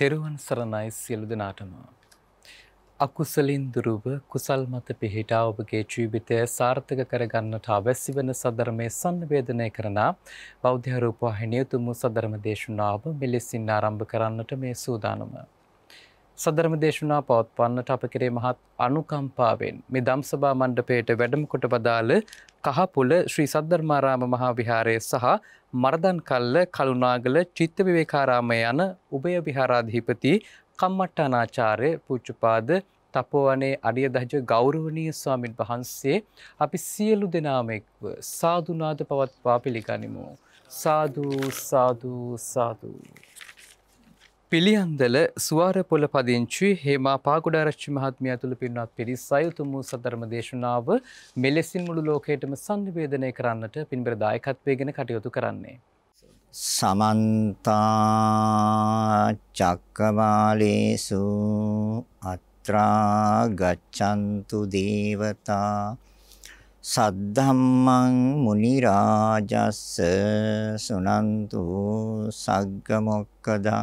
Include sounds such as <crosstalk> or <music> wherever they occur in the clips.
තෙරුවන් සරණයි සියලු දෙනාටම. අකුසලින් දුරුව කුසල් මත පිහිටා ඔබගේ ජීවිතය සාර්ථක කරගන්නට අවැසි වන සදර්මය සංවේදනය කරන බෞද්ධ රූපවාහිනිය තුමු සදර්ම දේශනාව මෙලෙසින් ආරම්භ කරන්නට මේ සූදානම. සදරම දේශනා පවත්වන්නට අප කෙරේ මහත් අනුකම්පාවෙන් මේ දම්සභා මණ්ඩපයට වැඩම කොට බදාළ කහපුල ශ්‍රී සද්ධර්මාරාම මහා විහාරය සහ මරදන් කල්ල කළුණාගල චිත්ත විවේකාරාමය යන උභය විහාරාධිපති කම්මට්ටානාචාර්ය පූජ්‍යපාද තපෝවනේ අඩිය දජ ගෞරවනීය ස්වාමින් වහන්සේ අපි සියලු දෙනාම එක්ව සාදුනාද පවත්වා පිළිගනිමු. සාදු සාදු සාදු. පිළියන්දල ස්වාරපොල පදිංචි හේමා පාගොඩාරච්චි මහත්මිය ඇතුළු පින්වත් පිරිස් සයුතුම වූ සද්ධර්ම දේශනාව මෙලෙසින් මුළු ලෝකයටම සංනිවේදනය කරන්නට පින්බර දායකත්වයගෙන කටයුතු කරන්නේ. සමන්තා චක්කවාලේසු අත්‍රා ගච්ඡන්තු දේවතා සද්ධම්මං මුනි රාජස්ස සුනන්තු සග්ග මොක්කදං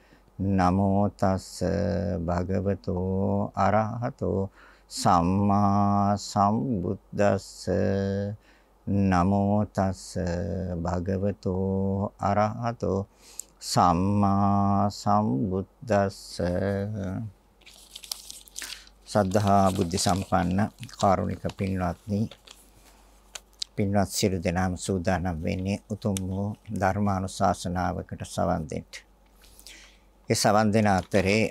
නමෝ තස්ස භගවතෝ අරහතෝ සම්මා සම්බුද්දස්ස නමෝ තස්ස භගවතෝ අරහතෝ සම්මා සම්බුද්දස්ස සද්ධා බුද්ධ සම්පන්න කාරුණික පින්වත්නි පින්වත් සියලු දෙනාම සූදානම් වෙන්නේ උතුම් වූ ධර්මානුශාසනාවකට සවන් දෙන්න. ඒ සවන් දෙන අතරේ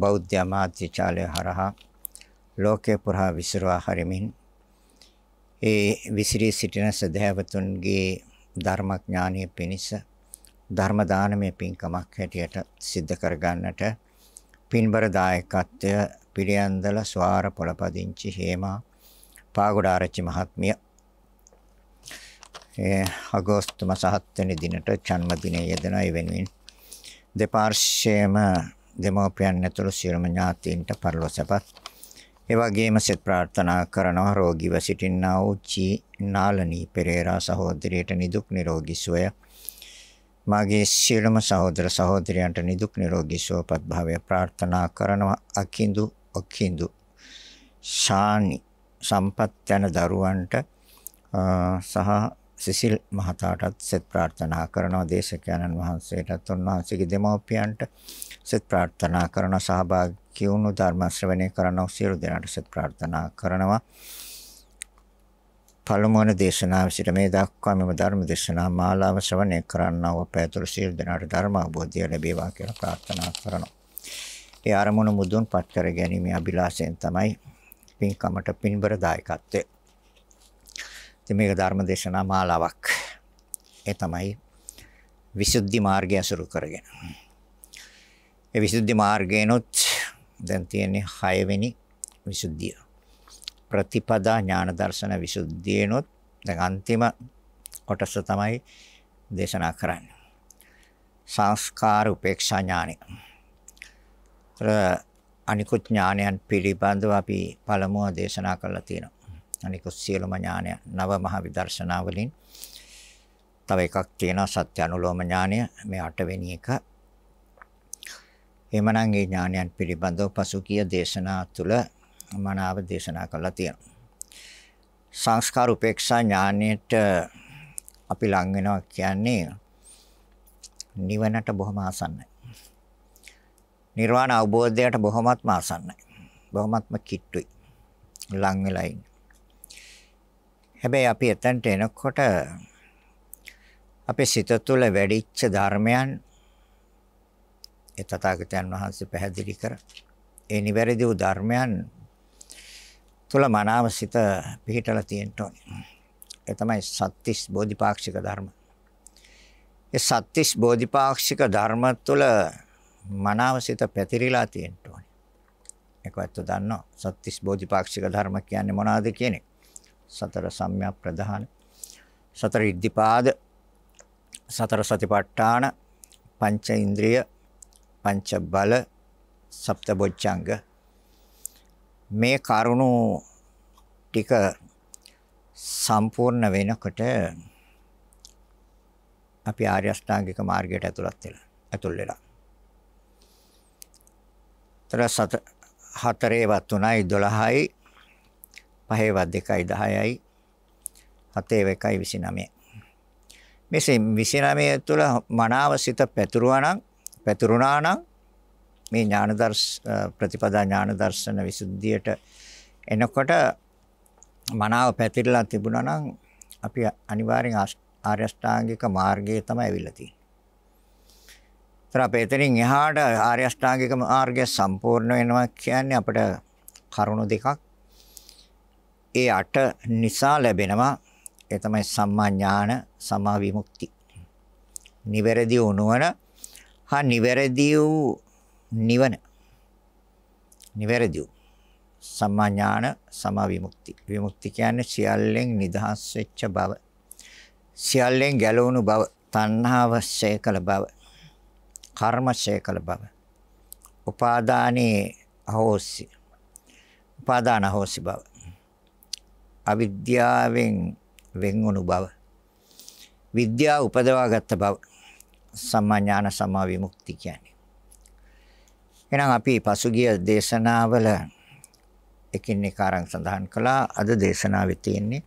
බෞද්ධ අමාත්‍යාලය හරහා ලෝකේ පුරා විසිරවා හරිමින් ඒ විසිරී සිටින සදහැවතුන්ගේ ධර්මඥානීය පිණිස ධර්ම දානමය පින්කමක් හැටියට සිද්ධ කර ගන්නට පින්බර දායකත්වය පිරියන්දල ස්වාර පොළපදිංචි හේමා පාගොඩාරච්චි මහත්මිය ඒ අගෝස්තු මාස 7 වෙනි දිනට ජන්මදිනය යෙදෙනයි වෙනුවෙන් දෙපාර්ශ්වයේම දෙමෝපියන් ඇතුළු සියලුම ඥාතීන්ට පරලොසපත් ඒ වගේම සෙත් ප්‍රාර්ථනා කරනවා රෝගීව සිටින්නා වූ චී නාලනී පෙරේරා සහෝදරියට නිදුක් නිරෝගී සුවය මාගේ සියලුම සහෝදර සහෝදරියන්ට නිදුක් නිරෝගී සුවපත් භාවය ප්‍රාර්ථනා කරනවා අකින්දු ඔකින්දු ශානි සම්පත් යන දරුවන්ට සහ සිසිල් මහතාටත් සෙත් ප්‍රාර්ථනා කරනවා දේශකයන්න් වහන්සේටත් උන්වහන්සේගේ දෙමව්පියන්ට සෙත් ප්‍රාර්ථනා කරන සහභාගී වුණු ධර්ම ශ්‍රවණය කරන සියලු දෙනාට සෙත් ප්‍රාර්ථනා කරනවා පළමුවන දේශනාව සිට මේ දක්වා මෙම ධර්ම දේශනා මාලාව ශ්‍රවණය කරන්නව පැතුරු සියලු දෙනාට ධර්ම අවබෝධය ලැබේවා කියලා ප්‍රාර්ථනා කරනවා. ඒ ආරමුණු මුදුන්පත් කර ගැනීම අභිලාෂයෙන් තමයි පින්කමට පින්බර දායකත්වය ඉතින් මේක ධර්මදේශනා මාලාවක්. ඒ තමයි විසුද්ධි මාර්ගය අසුරු කරගෙන. ඒ විසුද්ධි මාර්ගේනොත් දැන් තියෙන්නේ 6 වෙනි විසුද්ධිය. ප්‍රතිපදා ඥාන දර්ශන විසුද්ධියනොත් දැන් අන්තිම කොටස තමයි දේශනා කරන්නේ. සංස්කාර උපේක්ෂා ඥානය. අනිකුත් ඥානයන් පිළිබඳව අපි පළමුව දේශනා කරලා තියෙනවා. අනිකුත් සියලුම ඥානය නව මහ විදර්ශනා වලින් තව එකක් තියෙනවා සත්‍ය අනුලෝම ඥානය මේ අටවෙනි එක. එමනම් මේ ඥානයන් පිළිබඳව පසුගිය දේශනා තුළ මනාව දේශනා කළා තියෙනවා. සංස්කාර උපේක්ෂා ඥානයට අපි ලං වෙනවා කියන්නේ නිවනට බොහොම ආසන්නයි. නිර්වාණ අවබෝධයට බොහොමත්ම ආසන්නයි. බොහොමත්ම කිට්ටුයි. ලං වෙලා ඉන්නේ. හැබැයි අපි එතනට එනකොට අපේ සිත තුළ වැඩිච්ච ධර්මයන් ඒ තථාගතයන් වහන්සේ පැහැදිලි කර ඒ නිවැරදි වූ ධර්මයන් තුළ මනාව සිත පිහිටලා තියෙන්න ඕනේ. ඒ තමයි සත්‍තිස් බෝධිපාක්ෂික ධර්ම. ඒ සත්‍තිස් බෝධිපාක්ෂික ධර්ම තුළ මනාව සිත පැතිරිලා තියෙන්න ඕනේ. ඒකවත් දන්නවා. සත්‍තිස් බෝධිපාක්ෂික ධර්ම කියන්නේ මොනවද කියන්නේ? සතර සම්‍යක් ප්‍රධාන සතර ඉද්ධිපාද සතර සතිපට්ඨාන පංච ඉන්ද්‍රිය පංච බල සප්ත බොජ්ජංග මේ කරුණු ටික සම්පූර්ණ වෙනකොට අපි ආර්ය අෂ්ටාංගික මාර්ගයට ඇතුළත් වෙලා ඇතුල් වෙලා. ඊට සත හතරේ වත් 3යි 12යි පහේවත් 2යි 10යි හතේව 1යි 29. මෙසේ 29 තුළ මනාව සිත පැතුරුවා නම් පැතුරුණා නම් මේ ඥාන දර්ශ ප්‍රතිපදා ඥාන දර්ශන විසුද්ධියට එනකොට මනාව පැතිරලා තිබුණා නම් අපි අනිවාර්යෙන් ආර්ය අෂ්ටාංගික මාර්ගයේ තමයි ඇවිල්ලා තියෙන්නේ. ඒතර අපේ එතනින් එහාට ආර්ය අෂ්ටාංගික මාර්ගය සම්පූර්ණ වෙනවා කියන්නේ අපිට කරුණු දෙකක් ඒ අට නිසා ලැබෙනවා ඒ තමයි සම්මා ඥාන සම්මා විමුක්ති. නිවැරදි උනවන හා නිවැරදි වූ නිවන. නිවැරදි වූ සම්මා ඥාන සම්මා විමුක්ති. විමුක්ති කියන්නේ සියල්ලෙන් නිදහස් වෙච්ච බව. සියල්ලෙන් ගැලවුණු බව, තණ්හාව ශේකල බව, කර්ම ශේකල බව. උපාදානේ අහෝසි. උපාදාන අහෝසි බව. අවිද්‍යාවෙන් වෙන් වුණු බව. විද්‍යාව උපදවාගත්ත බව. සම්මා ඥාන සම්මා විමුක්ති කියන්නේ. එහෙනම් අපි පසුගිය දේශනාවල එකින් එක අරන් සඳහන් කළා අද දේශනාවේ තියෙන්නේ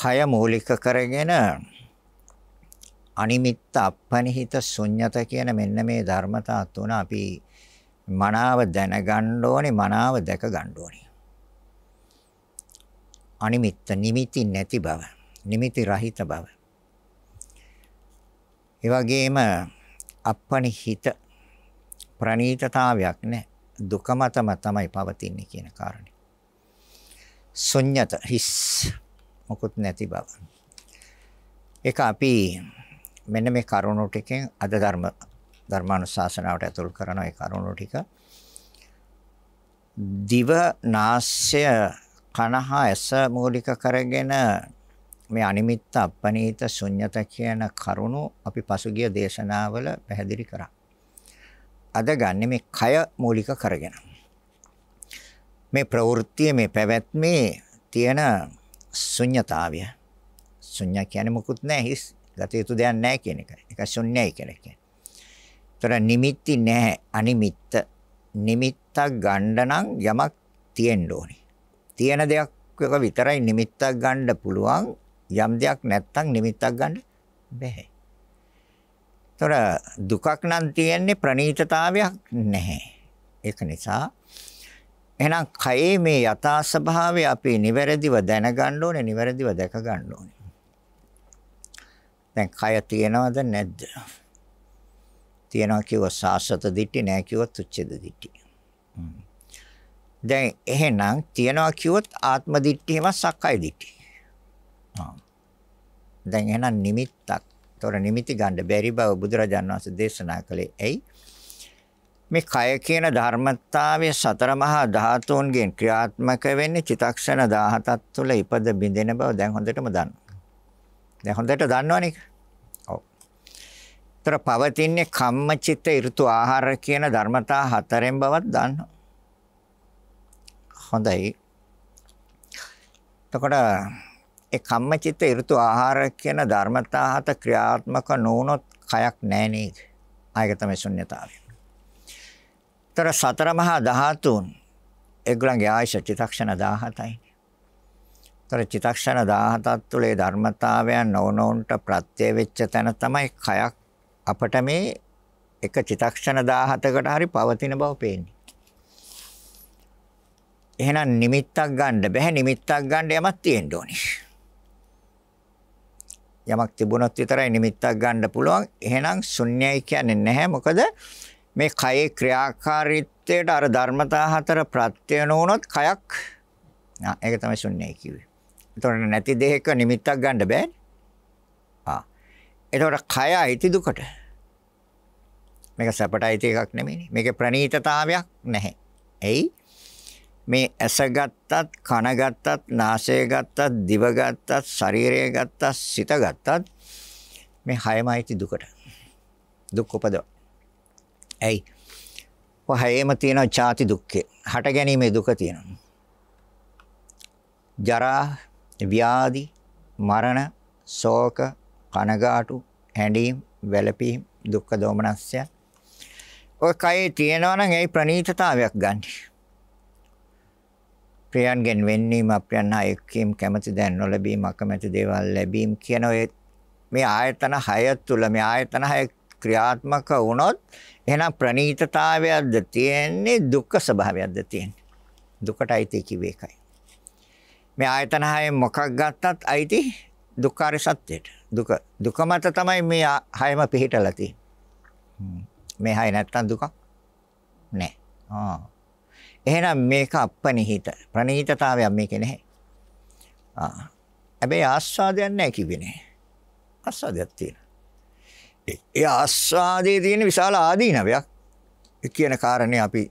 කය මූලික කරගෙන අනිමිත්ත අපනිහිත ශුන්්‍යත කියන මෙන්න මේ ධර්මතා තුන අපි මනාව දැනගන්න ඕනේ මනාව දැක ගන්න ඕනේ අනිමිත්ත නිමිති නැති බව නිමිති රහිත බව ඒ වගේම අපනිහිත ප්‍රණීතතාවයක් නැහැ දුක මතම තමයි පවතින්නේ කියන කාරණේ ශුන්්‍යත හිස් මොකුත් නැති බව ඒක අපි මෙන්න මේ කරුණු ටිකෙන් අද ධර්ම ධර්මානුශාසනාවට ඇතුල් කරන ඒ කරුණු ටික දිව නාස්‍ය කනහා ඇස මූලික කරගෙන මේ අනිමිත්ත අපනීත ශුන්්‍යත කියන කරුණු අපි පසුගිය දේශනාවල පැහැදිලි කරා. අද ගන්න මේ කය මූලික කරගෙන. මේ ප්‍රවෘත්තිය මේ පැවැත්මේ තියෙන ශුන්්‍යතාවය. ශුන්‍ය කියන්නේ මොකුත් නැහැ හිස්. ගත යුතු දෙයක් නැහැ කියන එක. ඒක ශුන්‍යයි කියලා කියන්නේ. ඒතර නිමිති නැහැ අනිමිත්ත. නිමිත්තක් ගන්න නම් යමක් තියෙන්න ඕනේ. තියෙන දෙයක් එක විතරයි නිමිත්තක් ගන්න පුළුවන් යම් දෙයක් නැත්තම් නිමිත්තක් ගන්න බැහැ. ඒතර දුකක් නම් තියෙන්නේ ප්‍රනීතතාවයක් නැහැ. ඒක නිසා එහෙනම් කයේ මේ යථා ස්වභාවය අපි නිවැරදිව දැනගන්න ඕනේ නිවැරදිව දැක ගන්න ඕනේ. දැන් කය තියෙනවද නැද්ද? තියෙනවා කිව්ව සාසත දිටි නැහැ කිව්ව තුච්ඡද දිටි. හ්ම්. දැන් එහෙනම් තියනවා කිව්වොත් ආත්ම දිට්ඨියම සක්කාය දිට්ඨිය. දැන් එහෙනම් නිමිත්තක්. තොර නිමිති ගන්න බැරි බව බුදුරජාණන් වහන්සේ දේශනා කළේ ඇයි? මේ කය කියන ධර්මතාවය සතර මහා ධාතුන්ගෙන් ක්‍රියාත්මක වෙන්නේ චිතක්ෂණ 17ක් තුළ ඉපද බිඳෙන බව දැන් හොඳටම දන්නවා. දැන් හොඳට දන්නවනේ. ඔව්. ତර පවතින්නේ කම්මචිත්ත ඍතු ආහාර කියන ධර්මතා හතරෙන් බවත් දන්නවා. හොඳයි. එතකොට ඒ කම්මචිත්ත ඍතු ආහාර කියන ධර්මතා හත ක්‍රියාත්මක නොවුනොත් කයක් නැණේ. ආයක තමයි ශුන්්‍යතාවය. තර සතර මහා ධාතුන් ඒගොල්ලන්ගේ ආයශ චිතක්ෂණ 17යි. තර චිතක්ෂණ 17ක් තුලේ ධර්මතාවයන් නොනොන්ට ප්‍රත්‍ය වෙච්ච තැන තමයි කයක් අපට මේ එක චිතක්ෂණ 17කට හරි පවතින බව පේන්නේ. එහෙනම් නිමිත්තක් ගන්න බෑ නිමිත්තක් ගන්න යමක් තියෙන්න ඕනේ. යමක් තිබුණොත් විතරයි නිමිත්තක් ගන්න පුළුවන්. එහෙනම් ශුන්‍යයි කියන්නේ නැහැ. මොකද මේ කයේ ක්‍රියාකාරීත්වයට අර ධර්මතා හතර ප්‍රත්‍ය නොවුනොත් කයක් නා ඒක තමයි ශුන්‍යයි කිව්වේ. ඒතකොට නැති දෙයක නිමිත්තක් ගන්න බෑනේ. ආ. ඒතකොට කය අයිති දුකට. මේක සැපටයි තියෙකක් නෙමෙයිනේ. මේකේ ප්‍රණීතතාවයක් නැහැ. එයි මේ ඇස ගත්තත් කන ගත්තත් නාසය ගත්තත් දිව ගත්තත් ශරීරය ගත්තත් සිත ගත්තත් මේ හයම අයිති දුකට දුක් උපදව. ඇයි? වහයේම තියෙන ඡාති දුක්ඛේ හට ගැනීමේ දුක තියෙනවා. ජරා, ව්‍යාධි, මරණ, ශෝක, කනගාටු, හැඬීම්, වැළපීම්, දුක්ඛ දෝමනස්ය. ඔය කයේ තියෙනවා නම් ඒ ප්‍රනීතතාවයක් ගන්නේ. ප්‍රියයන්ගෙන් වෙන්වීම අප්‍රියයන් හා එක්වීම කැමැති දෑ නොලැබීම අකමැති දේවල් ලැබීම කියන ඔය මේ ආයතන 6 තුල මේ ආයතන 6 ක්‍රියාත්මක වුණොත් එහෙනම් ප්‍රනීතතාවයක්ද තියෙන්නේ දුක්ඛ ස්වභාවයක්ද තියෙන්නේ දුකට අයිති කිව්වේ ඒකයි මේ ආයතන 6 මොකක් ගත්තත් අයිති දුක්ඛාර සත්‍යයට දුක දුක මත තමයි මේ 6ම පිහිටලා තියෙන්නේ මේ 6 නැත්තම් දුක නෑ ආ එහෙනම් මේක අපනිහිත ප්‍රණීතතාවයක් මේකේ නැහැ. ආ. හැබැයි ආස්වාදයක් නැහැ කිව්වේ නේ. ආස්වාදයක් තියෙනවා. ඒ ආස්වාදයේ තියෙන විශාල ආදීනවයක් කියන කාරණේ අපි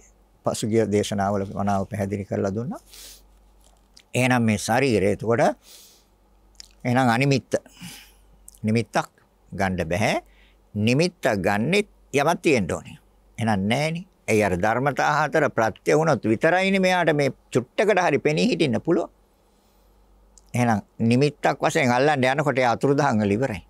පසුගිය දේශනාවල මනාව පැහැදිලි කරලා දුන්නා. එහෙනම් මේ ශරීරය එතකොට එහෙනම් අනිමිත්ත නිමිත්තක් ගන්න බෑ. නිමිත්ත ගන්නෙත් යමක් තියෙන්න ඕනේ. එහෙනම් නැහැනේ. ඒ අර ධර්මතා හතර ප්‍රත්‍ය වුණොත් විතරයිනේ මෙයාට මේ චුට්ටකට හරි පෙනී හිටින්න පුළුවන්. එහෙනම් නිමිත්තක් වශයෙන් අල්ලන්න යනකොට ඒ අතුරුදහන් වල ඉවරයි.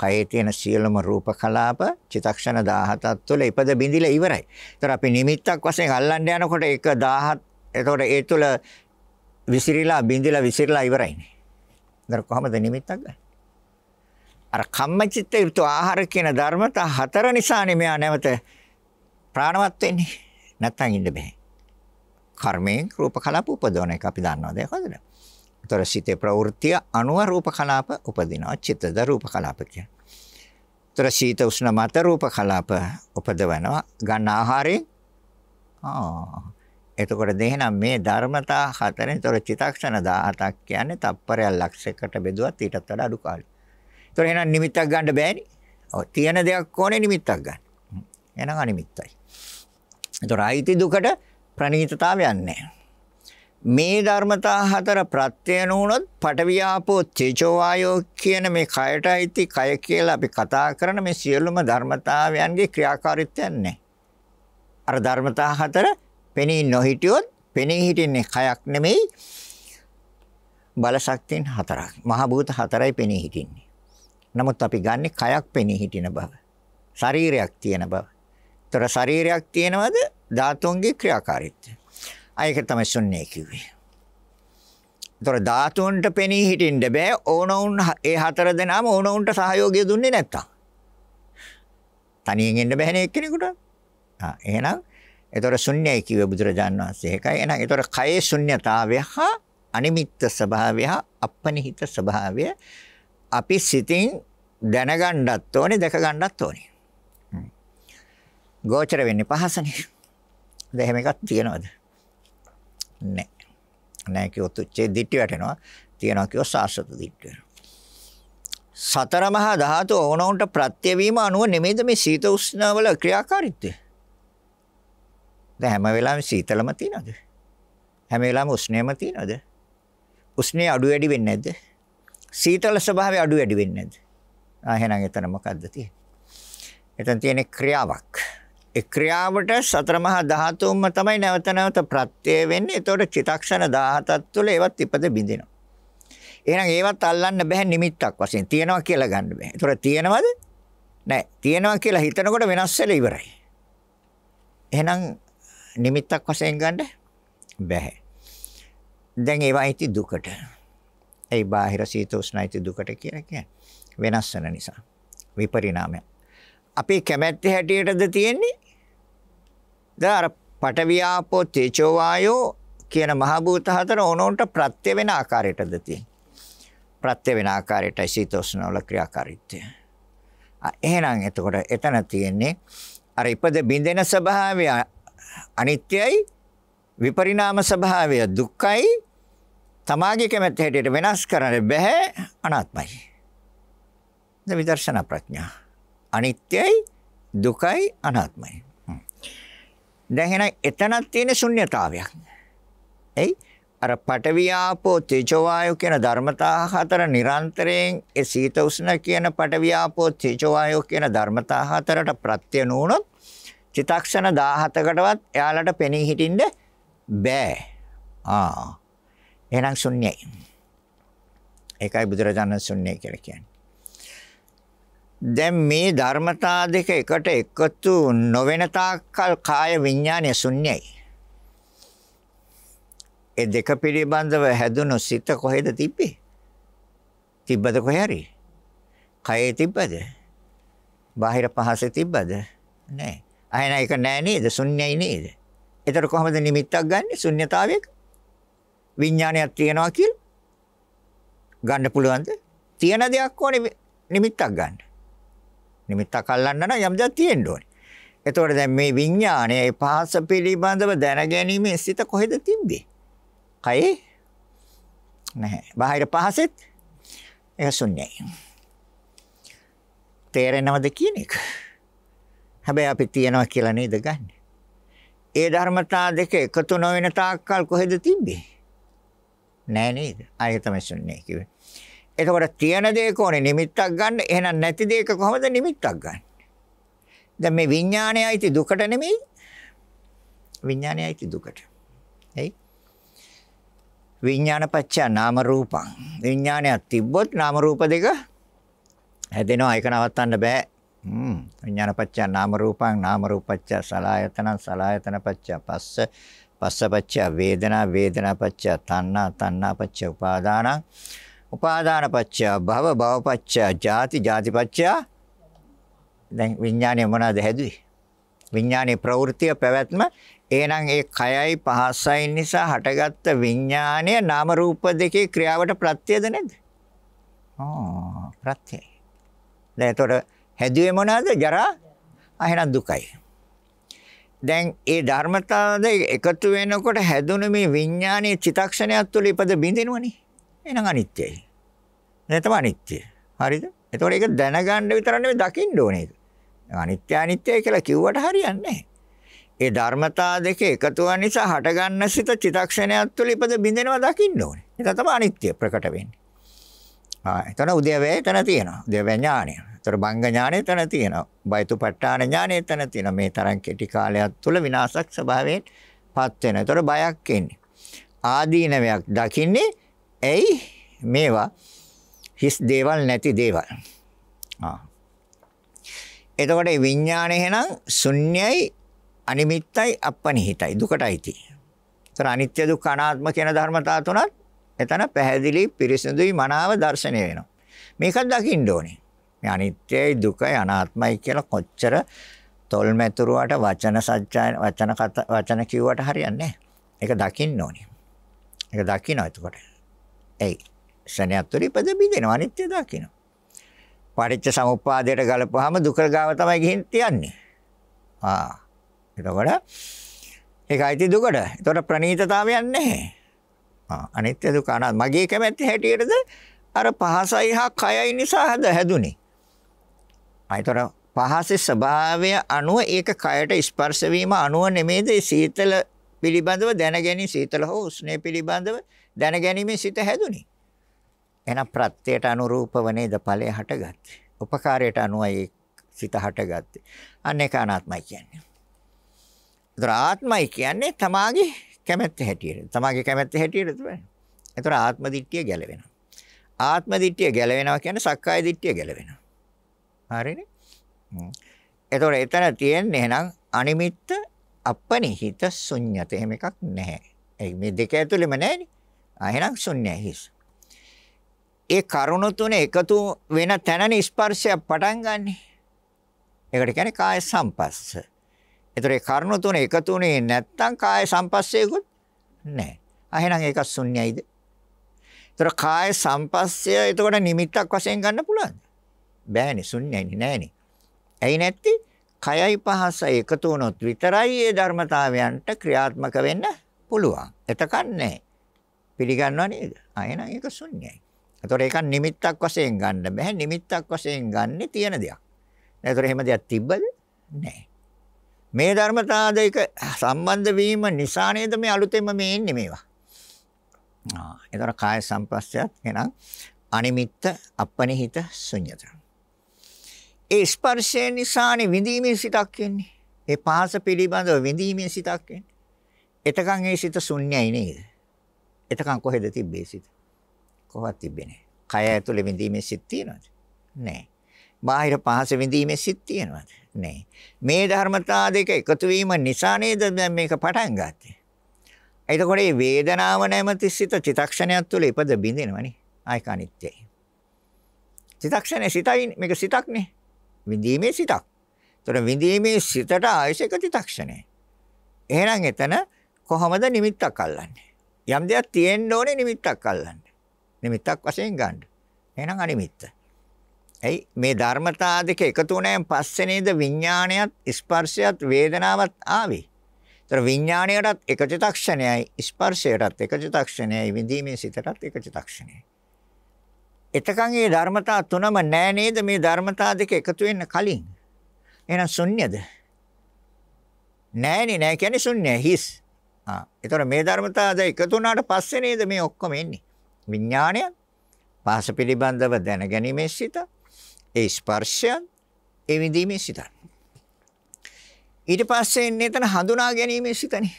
කයේ තියෙන සියලුම රූප කලාප චිතක්ෂණ 17ක් තුළ ඉපද බිඳිලා ඉවරයි. ඒතර අපි නිමිත්තක් වශයෙන් අල්ලන්න යනකොට ඒක 17 ඒතකොට ඒ තුළ විසිරිලා බිඳිලා විසිරිලා ඉවරයිනේ. ඒතර කොහමද නිමිත්තක් ගන්න? අර කම්මචිත්ත ඍතු ආහාර කියන ධර්මතා හතර නිසානේ මෙයා නැවත ප්‍රාණවත් වෙන්නේ. නැත්තම් ඉන්න බෑ. කර්මයෙන් රූප කලාප උපදවන එක අපි දන්නවා දෙයක් හොඳද? ඒතර සිතේ ප්‍රවෘත්තිය අනුව රූප කලාප උපදිනවා. චිත්තද රූප කලාප කියන්නේ. ඒතර සීත උෂ්ණ මත රූප කලාප උපදවනවා. ගන්න ආහාරයෙන් ආ එතකොට දෙහෙනම් මේ ධර්මතා හතරෙන් තොර චිතක්ෂණ 17ක් කියන්නේ තප්පරයක් ලක්ෂයකට බෙදුවත් ඊටත් වඩා අඩු කාලේ. ඒතර එහෙනම් නිමිත්තක් ගන්න බෑනේ. ඔව් තියෙන දෙයක් ඕනේ නිමිත්තක් ගන්න. එහෙනම් අනිමිත්තයි. ඒතර ආйти දුකට ප්‍රණීතතාවයක් නැහැ. මේ ධර්මතා හතර ප්‍රත්‍ය නුනොත් පටවියාපෝ තේජෝ වායෝ කියන මේ කයට අයිති කය කියලා අපි කතා කරන මේ සියලුම ධර්මතාවයන්ගේ ක්‍රියාකාරීත්වයක් නැහැ. අර ධර්මතා හතර පෙනී නොහිටියොත් පෙනී හිටින්නේ කයක් නෙමෙයි බලශක්තියන් හතරක්. මහ භූත හතරයි පෙනී හිටින්නේ. නමුත් අපි ගන්නෙ කයක් පෙනී හිටින බව. ශරීරයක් තියෙන බව. ඒතර ශරීරයක් තියෙනවද ධාතුන්ගේ ක්‍රියාකාරීත්වය. ඒක තමයි ශුන්‍යය කිව්වේ. ඒතර ධාතුන්ට පෙනී හිටින්න බෑ ඕනෝන් ඒ හතර දෙනාම ඕනෝන්ට සහයෝගය දුන්නේ නැත්තම්. තනියෙන් ඉන්න බෑනේ එක්කෙනෙකුට. ආ එහෙනම් ඒතර ශුන්‍යයි කිව්වේ බුදුරජාන් වහන්සේ. ඒකයි එහෙනම් ඒතර කයේ ශුන්‍යතාවය හා අනිමිත්ත ස්වභාවය හා අපනිහිත ස්වභාවය අපි සිතින් දැනගන්නත් ඕනේ දැකගන්නත් ඕනේ. ගෝචර වෙන්නේ පහසනේ. <laughs> දැන් එහෙම එකක් තියනවද? නැහැ. නැහැ කිව්වොත් උච්චේ දිට්ටි වැටෙනවා. තියනවා කිව්වොත් සාස්වත දිට්ටි වෙනවා. සතර මහා ධාතු ඕනොන්ට ප්‍රත්‍ය වීම අනුව නෙමෙයිද මේ සීත උෂ්ණ වල ක්‍රියාකාරීත්වය? දැන් හැම වෙලාවෙම සීතලම තියනද? හැම වෙලාවෙම උෂ්ණයම තියනද? උෂ්ණේ අඩු වැඩි වෙන්නේ නැද්ද? සීතල ස්වභාවය අඩු වැඩි වෙන්නේ නැද්ද? ආ එහෙනම් එතන මොකද්ද තියෙන්නේ? එතන තියෙන ක්‍රියාවක්. ඒ ක්‍රියාවට සතර මහා ධාතුන්ම තමයි නැවත නැවත ප්‍රත්‍ය වෙන්නේ. ඒතකොට චිතක්ෂණ 17ක් තුළ ඒවත් ඉපද බිඳිනවා. එහෙනම් ඒවත් අල්ලන්න බෑ නිමිත්තක් වශයෙන්. තියනවා කියලා ගන්න බෑ. ඒතකොට තියනවද? නැහැ. තියනවා කියලා හිතනකොට වෙනස් වෙලා ඉවරයි. එහෙනම් නිමිත්තක් වශයෙන් ගන්න බෑ. දැන් ඒවා ඇති දුකට. ඒ බාහිර සීතුෂ්ණයිති දුකට කියලා කියන්නේ. වෙනස් වෙන නිසා. විපරිණාමය. අපේ කැමැත්ත හැටියටද තියෙන්නේ? දැන් අර පටවියාපෝ තේජෝ වායෝ කියන මහ භූත හතර ඕනෝන්ට ප්‍රත්‍ය වෙන ආකාරයටද තියෙන්නේ. ප්‍රත්‍ය වෙන ආකාරයටයි සීතුෂ්ණ වල ක්‍රියාකාරීත්වය. එහෙනම් එතකොට එතන තියෙන්නේ අර ඉපද බින්දෙන ස්වභාවය අනිත්‍යයි විපරිණාම ස්වභාවය දුක්ඛයි තමාගේ කැමැත්ත හැටියට වෙනස් කරන්න බෑ අනාත්මයි. ද විදර්ශනා ප්‍රඥා. අනිත්‍යයි දුකයි අනාත්මයි. දැන් එහෙනම් එතනක් තියෙන ශුන්්‍යතාවයක්. එයි අර පඨවි ආපෝ තේජෝ වායෝ කියන ධර්මතා හතර නිරන්තරයෙන් ඒ සීත උෂ්ණ කියන පඨවි ආපෝ තේජෝ වායෝ කියන ධර්මතා හතරට ප්‍රත්‍ය නූනොත් චිතක්ෂණ 17කටවත් එයාලට පෙනී හිටින්න බෑ. ආ එහෙනම් ශුන්‍යයි. ඒකයි බුදුරජාණන් ශුන්‍යයි කියලා කියන්නේ. දැන් මේ ධර්මතා දෙක එකට එකතු නොවන තාක්කල් කාය විඥානය ශුන්‍යයි. ඒ දෙක පිළිබඳව හැදුණු සිත කොහෙද තිබ්බේ? තිබ්බද කොහේ හරි? කයේ තිබ්බද? බාහිර පහසේ තිබ්බද? නැහැ. අයන එක නෑ නේද? ශුන්‍යයි නේද? ඒතර කොහොමද නිමිත්තක් ගන්නෙ? ශුන්‍යතාවයක. විඥානයක් තියනවා කියලා ගන්න පුළුවන්ද? තියෙන දෙයක් ඕනේ නිමිත්තක් ගන්න. නිමිත්තක් අල්ලන්න නම් යම් දෙයක් තියෙන්න ඕනේ. එතකොට දැන් මේ විඥානය ඒ පහස පිළිබඳව දැනගැනීමේ සිත කොහෙද තිබ්බේ? කයේ නැහැ. බාහිර පහසෙත් ඒක ශුන්‍යයි. තේරෙනවද කියන එක? හැබැයි අපි තියනවා කියලා නේද ගන්න. ඒ ධර්මතා දෙක එකතු නොවන තාක්කල් කොහෙද තිබ්බේ? නෑ නේද? ආයෙ තමයි ශුන්‍යයි කිව්වේ. එතකොට තියෙන දෙයක ඕනේ නිමිත්තක් ගන්න. එහෙනම් නැති දෙයක කොහොමද නිමිත්තක් ගන්න? දැන් මේ විඥානය අයිති දුකට නෙමෙයි. විඥානය අයිති දුකට. එයි. විඥාන පත්‍යා නාම රූපං. විඥානයක් තිබ්බොත් නාම රූප දෙක හැදෙනවා. ඒක නවත්තන්න බෑ. හ්ම්. විඥාන පත්‍යා නාම රූපං නාම රූප පත්‍යා සලායතනං සලායතන පත්‍යා පස්ස පස්සපච්චය වේදනා වේදනාපච්චය තණ්හා තණ්හාපච්චය උපාදාන උපාදානපච්චය භව භවපච්චය ජාති ජාතිපච්චය දැන් විඥානය මොනවාද හැදුවේ විඥානයේ ප්‍රවෘත්තිය පැවැත්ම එහෙනම් ඒ කයයි පහසයි නිසා හටගත්ත විඥානය නාම රූප දෙකේ ක්‍රියාවට ප්‍රත්‍යද නේද? ආ ප්‍රත්‍යයි. දැන් එතකොට හැදුවේ මොනවාද? ජරා. ආ එහෙනම් දුකයි. දැන් ඒ ධර්මතාවද එකතු වෙනකොට හැදුණු මේ විඥානයේ චිතක්ෂණයක් තුළ ඉපද බින්දිනවනේ. එහෙනම් අනිත්‍යයි. නැතම අනිත්‍යයි. හරිද? එතකොට ඒක දැනගන්න විතර නෙමෙයි දකින්න ඕනේ ඒක. අනිත්‍ය අනිත්‍යයි කියලා කිව්වට හරියන්නේ නැහැ. ඒ ධර්මතා දෙක එකතු වෙන නිසා හටගන්න සිත චිතක්ෂණයක් තුළ ඉපද බින්දෙනවා දකින්න ඕනේ. ඒක තමයි අනිත්‍ය ප්‍රකට වෙන්නේ. ආ එතන උද්‍යවේ එතන තියෙනවා. උද්‍යවේ ඥානය. එතන බංග ඥානය එතන තියෙනවා. බයතුපට්ඨාන ඥානය එතන තියෙනවා. මේ තරම් කෙටි කාලයක් තුළ විනාශක් ස්වභාවයෙන් පත් වෙනවා. එතකොට බයක් එන්නේ. ආදීනවයක් දකින්නේ ඇයි මේවා හිස් දේවල් නැති දේවල්. ආ. එතකොට විඥානය එහෙනම් ශුන්‍යයි අනිමිත්තයි අපනිහිතයි දුකටයි තියෙන්නේ. ඒතර අනිත්‍ය දුක්ඛ අනාත්ම කියන ධර්මතා තුනත් එතන පැහැදිලි පිරිසිදුයි මනාව දැర్శණය වෙනවා. මේක දකින්න ඕනේ. මේ අනිත්‍යයි දුකයි අනාත්මයි කියලා කොච්චර තොල්මැතුරුවට වචන සත්‍යයන වචන කතා වචන කිව්වට හරියන්නේ නැහැ. ඒක දකින්න ඕනේ. ඒක දකින්න එතකොට. එයි. ශනියතුරි පද බින්දෙනවා අනිත්‍ය දකින්න. පරිච්ඡ සමුප්පාදයට ගලපුවාම දුක ගාව තමයි ගිහින් තියන්නේ. ආ. එතකොට ඒකයි ති දුකට. එතකොට ප්‍රණීතතාවයක් නැහැ. අනිත්‍ය දුක අනාත්ම මගේ කැමැත්ත හැටියටද අර පහසයි හා කයයි නිසා හද හැදුනේ. අයිතර පහසේ ස්වභාවය අනුව ඒක කයට ස්පර්ශ වීම අනුව නෙමේද සීතල පිළිබඳව දැනගැනීම සීතල හෝ උෂ්ණය පිළිබඳව දැනගැනීමේ සිත හැදුනේ. එහෙනම් ප්‍රත්‍යයට අනුරූපව නේද ඵලය හටගත්තේ. උපකාරයට අනුවයි සිත හටගත්තේ. අන්න ඒක අනාත්මයි කියන්නේ. ඒතර ආත්මයි කියන්නේ තමාගේ කැමැත්ත හැටියට. තමාගේ කැමැත්ත හැටියට තමයි. ඒතර ආත්ම දිට්ඨිය ගැලවෙනවා. ආත්ම දිට්ඨිය ගැලවෙනවා කියන්නේ සක්කාය දිට්ඨිය ගැලවෙනවා. හරිනේ? එතකොට එතන තියෙන්නේ එහෙනම් අනිමිත්ත අපනිහිත ශුන්්‍යත එහෙම එකක් නැහැ. ඒ මේ දෙක ඇතුළෙම නැහැනේ. එහෙනම් ශුන්‍යයි හිස්. ඒ කරුණු තුන එකතු වෙන තැනනේ ස්පර්ශය පටන් ගන්නෙ. ඒකට කියන්නේ කාය සංපස්ස. ඒතර ඒ කරුණු තුන එකතු වෙන්නේ නැත්නම් කාය සංපස්සයකුත් නැහැ. එහෙනම් ඒක ශුන්‍යයිද? ඒතර කාය සංපස්සය එතකොට නිමිත්තක් වශයෙන් ගන්න පුළුවන්ද? බෑනේ ශුන්‍යයිනේ නෑනේ. ඇයි නැත්තේ? කයයි පහසයි එකතු වුණොත් විතරයි මේ ධර්මතාවයන්ට ක්‍රියාත්මක වෙන්න පුළුවන්. එතකන් නැහැ. පිළිගන්නව නේද? ආ එහෙනම් ඒක ශුන්‍යයි. ඒතකොට ඒක නිමිත්තක් වශයෙන් ගන්න බෑ. නිමිත්තක් වශයෙන් ගන්න තියෙන දෙයක්. ඒතකොට එහෙම දෙයක් තිබ්බද? නැහැ. මේ ධර්මතා දෙක සම්බන්ධ වීම නිසා නේද මේ අලුතෙන්ම මේ එන්නේ මේවා. ආ ඒතර කාය සංපස්සයත් එනම් අනිමිත්ත අපනිහිත ශුන්‍යත. ඒ ස්පර්ශය නිසානේ විඳීමේ සිතක් එන්නේ. ඒ පහස පිළිබඳව විඳීමේ සිතක් එන්නේ. එතකන් ඒ සිත ශුන්‍යයි නේද? එතකන් කොහෙද තිබ්බේ සිත? කොහොමද තිබ්බේ නැහැ. කය ඇතුලේ විඳීමේ සිත් තියෙනවද? නැහැ. බාහිර පහස විඳීමේ සිත් තියෙනවද? නැහැ. මේ ධර්මතා දෙක එකතු වීම නිසා නේද දැන් මේක පටන් ගත්තේ. එතකොට මේ වේදනාව නැමැති සිත චිතක්ෂණයක් තුළ ඉපද බිඳිනවනේ. ආයක අනිත්‍යයි. චිතක්ෂණේ සිතයි මේක සිතක්නේ. විඳීමේ සිතක්. එතකොට විඳීමේ සිතට ආයශක චිතක්ෂණේ. එහෙනම් එතන කොහොමද නිමිත්තක් අල්ලන්නේ? යම් දෙයක් තියෙන්න ඕනේ නිමිත්තක් අල්ලන්න. නිමිත්තක් වශයෙන් ගන්න. එහෙනම් අනිමිත්ත. ඇයි මේ ධර්මතා දෙක එකතු වුණාන් පස්සේ නේද විඥාණයත් ස්පර්ශයත් වේදනාවත් ආවේ. ඒතර විඥාණයටත් එක චිතක්ෂණයයි ස්පර්ශයටත් එක චිතක්ෂණයයි විඳීමේ සිතටත් එක චිතක්ෂණයයි. එතකන් මේ ධර්මතා තුනම නෑ නේද මේ ධර්මතා දෙක එකතු වෙන්න කලින්. එහෙනම් ශුන්‍යද? නෑනේ නෑ කියන්නේ ශුන්‍යයි හිස්. ආ. ඒතර මේ ධර්මතා දෙක එකතු වුණාට පස්සේ නේද මේ ඔක්කොම එන්නේ. විඥාණය පාස පිළිබඳව දැනගැනීමේ සිත ඒ ස්පර්ශයන් ඒ විඳීමේ සිතන. ඊට පස්සේ එන්නේ එතන හඳුනා ගැනීමේ සිතනේ.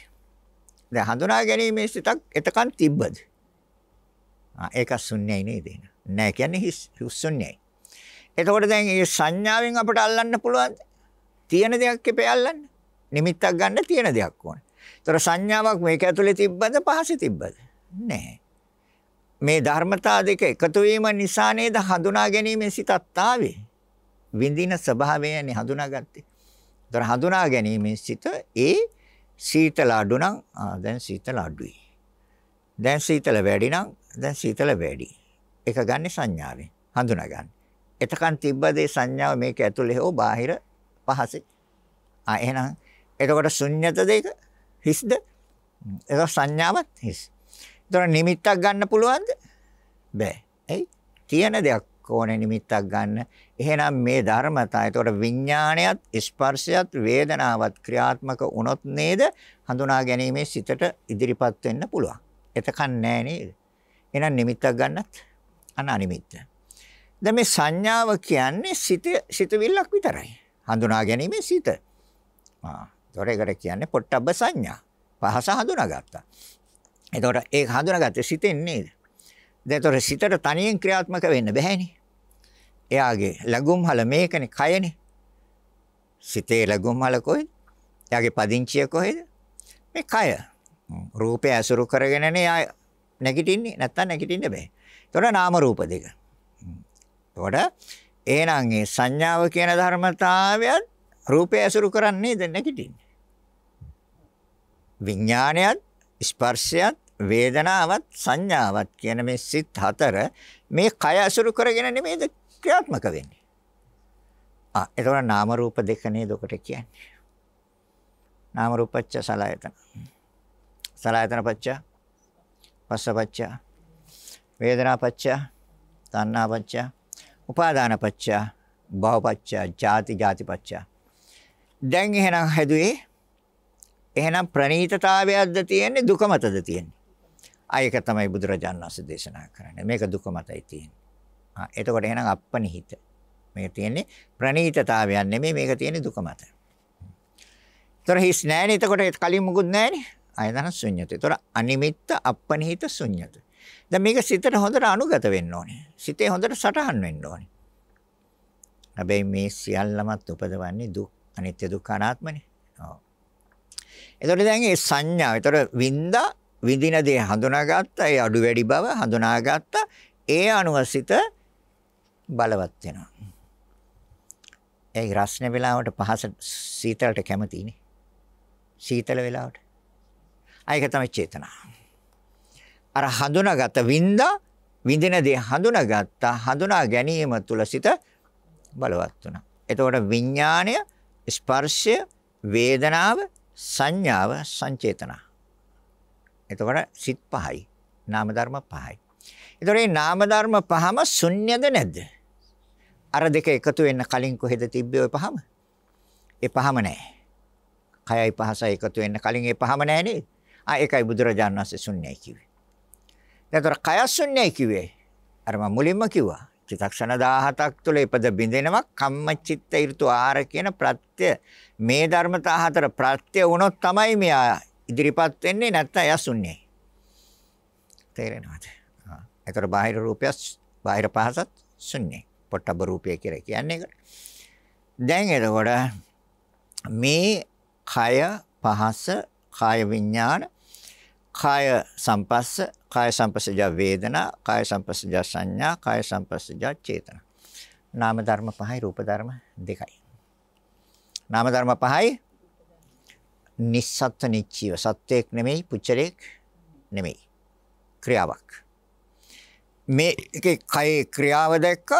දැන් හඳුනා ගැනීමේ සිතක් එතකන් තිබ්බද? ආ ඒක ශුන්‍යයි නේද එහෙනම්. නෑ කියන්නේ හිස් ශුන්‍යයි. එතකොට දැන් මේ සංඥාවෙන් අපට අල්ලන්න පුළුවන්ද? තියෙන දෙයක් එපේ අල්ලන්න. නිමිත්තක් ගන්න තියෙන දෙයක් ඕනේ. ඒතර සංඥාවක් මේක ඇතුලේ තිබ්බද පහසේ තිබ්බද? නෑ. මේ ධර්මතා දෙක එකතු වීම නිසා නේද හඳුනා ගැනීමේ සිතත් ආවේ. විඳින ස්වභාවයනේ හඳුනාගත්තේ. ඒතර හඳුනා ගැනීමේ සිත ඒ සීතල අඩු නම් දැන් සීතල අඩුයි. දැන් සීතල වැඩි නම් දැන් සීතල වැඩි. ඒක ගන්න සංඥාවෙන් හඳුනා ගන්න. එතකන් තිබ්බදේ සංඥාව මේක ඇතුලේ හෝ බාහිර පහසේ. ආ එහෙනම් එතකොට ශුන්්‍යත දෙක හිස්ද? ඒක සංඥාවත් හිස්. එතකොට නිමිත්තක් ගන්න පුළුවන්ද? බෑ. එයි තියෙන දෙයක් ඕනේ නිමිත්තක් ගන්න. එහෙනම් මේ ධර්මතා. එතකොට විඥාණයත් ස්පර්ශයත් වේදනාවත් ක්‍රියාත්මක වුණොත් නේද හඳුනා ගැනීමේ සිතට ඉදිරිපත් වෙන්න පුළුවන්. එතකන් නෑ නේද? එහෙනම් නිමිත්තක් ගන්නත් අන්න අනිමිත්ත. දැන් මේ සංඥාව කියන්නේ සිත සිතවිල්ලක් විතරයි. හඳුනා ගැනීමේ සිත. ආ. ඒකට කියන්නේ පොට්ටබ්බ සංඥා. පහස හඳුනාගත්තා. එතකොට ඒක හඳුනාගත්තේ සිතෙන් නේද? දැන් එතකොට සිතට තනියෙන් ක්‍රියාත්මක වෙන්න බෑනේ. එයාගේ ලැබුම් හල මේකනේ කයනේ. සිතේ ලැබුම් හල කොහෙද? එයාගේ පදිංචිය කොහෙද? මේ කය. රූපය අසුරු කරගෙනනේ එයා නැගිටින්නේ. නැත්තම් නැගිටින්න බෑ. එතකොට නාම රූප දෙක. එතකොට එහෙනම් මේ සංඥාව කියන ධර්මතාවයත් රූපය අසුරු කරන්නේ දැන් නැගිටින්නේ. විඥානයත් ස්පර්ශයත් වේදනාවත් සංඥාවත් කියන මේ සිත් හතර මේ කය අසුරු කරගෙන නෙමෙයිද ක්‍රියාත්මක වෙන්නේ. ආ එතකොට නාම රූප දෙක නේද ඔකට කියන්නේ. නාම රූපච්ච සලයතන. සලයතන පච්ච පස්ස පච්ච වේදනා පච්ච තණ්හා පච්ච උපාදාන පච්ච භව පච්ච ජාති ජාති පච්ච. දැන් එහෙනම් හැදුවේ එහෙනම් ප්‍රණීතතාවයක්ද තියෙන්නේ දුකමතද තියෙන්නේ ආයක තමයි බුදුරජාණන් වහන්සේ දේශනා කරන්නේ. මේක දුක මතයි තියෙන්නේ. ආ එතකොට එහෙනම් අපනිහිත. මේක තියෙන්නේ ප්‍රණීතතාවයක් නෙමෙයි මේක තියෙන්නේ දුක මත. ඒතර හිස් නෑනේ. එතකොට කලින් මුකුත් නෑනේ. ආයතන ශුන්‍යත. ඒතර අනිමිත්ත අපනිහිත ශුන්‍යත. දැන් මේක සිතට හොඳට අනුගත වෙන්න ඕනේ. සිතේ හොඳට සටහන් වෙන්න ඕනේ. හැබැයි මේ සියල්ලමත් උපදවන්නේ දුක්. අනිත්‍ය දුක්ඛ අනාත්මනේ. ඔව්. එතකොට දැන් මේ සංඥාව. එතකොට වින්දා විඳින දේ හඳුනාගත්තා, ඒ අඩු වැඩි බව හඳුනාගත්තා. ඒ අනුව සිත බලවත් වෙනවා. ඒ රස්නේ වෙලාවට පහස සීතලට කැමතිනේ. සීතල වෙලාවට. ආයක තමයි චේතනා. අර හඳුනාගත වින්දා විඳින දේ හඳුනාගත්තා හඳුනා ගැනීම තුල සිත බලවත් වුණා. එතකොට විඥාණය ස්පර්ශය වේදනාව සංඥාව සංචේතනා එතකොට සිත් පහයි. නාම ධර්ම පහයි. එතකොට මේ නාම ධර්ම පහම ශුන්‍යද නැද්ද? අර දෙක එකතු වෙන්න කලින් කොහෙද තිබ්බේ ওই පහම? ඒ පහම නැහැ. කයයි පහසයි එකතු වෙන්න කලින් ඒ පහම නැහැ නේද? ආ ඒකයි බුදුරජාණන් වහන්සේ ශුන්‍යයි කිව්වේ. එතකොට කය ශුන්‍යයි කිව්වේ. අර මම මුලින්ම කිව්වා. චිතක්ෂණ 17ක් තුළ ඉපද බිඳෙනවා කම්මචිත්ත ඍතු ආර කියන ප්‍රත්‍ය මේ ධර්මතා හතර ප්‍රත්‍ය වුණොත් තමයි මෙයා ඉදිරිපත් වෙන්නේ නැත්නම් එයා ශුන්‍යයි. තේරෙනවද? ආ. ඒතර බාහිර රූපයත් බාහිර පහසත් ශුන්‍යයි. පොට්ටබ රූපය කියලා කියන්නේ ඒකට. දැන් එතකොට මේ කය පහස, කාය විඥාන, කාය සම්පස්ස, කාය සම්පස්සජ වේදනා, කාය සම්පස්සජ සංඥා, කාය සම්පස්සජ චේතනා. නාම ධර්ම පහයි රූප ධර්ම දෙකයි. නාම ධර්ම පහයි නිස්සත්ත්ව නිච්චීව සත්වයක් නෙමෙයි පුච්චලයක් නෙමෙයි ක්‍රියාවක් මේ එකේ කයේ ක්‍රියාව දැක්ක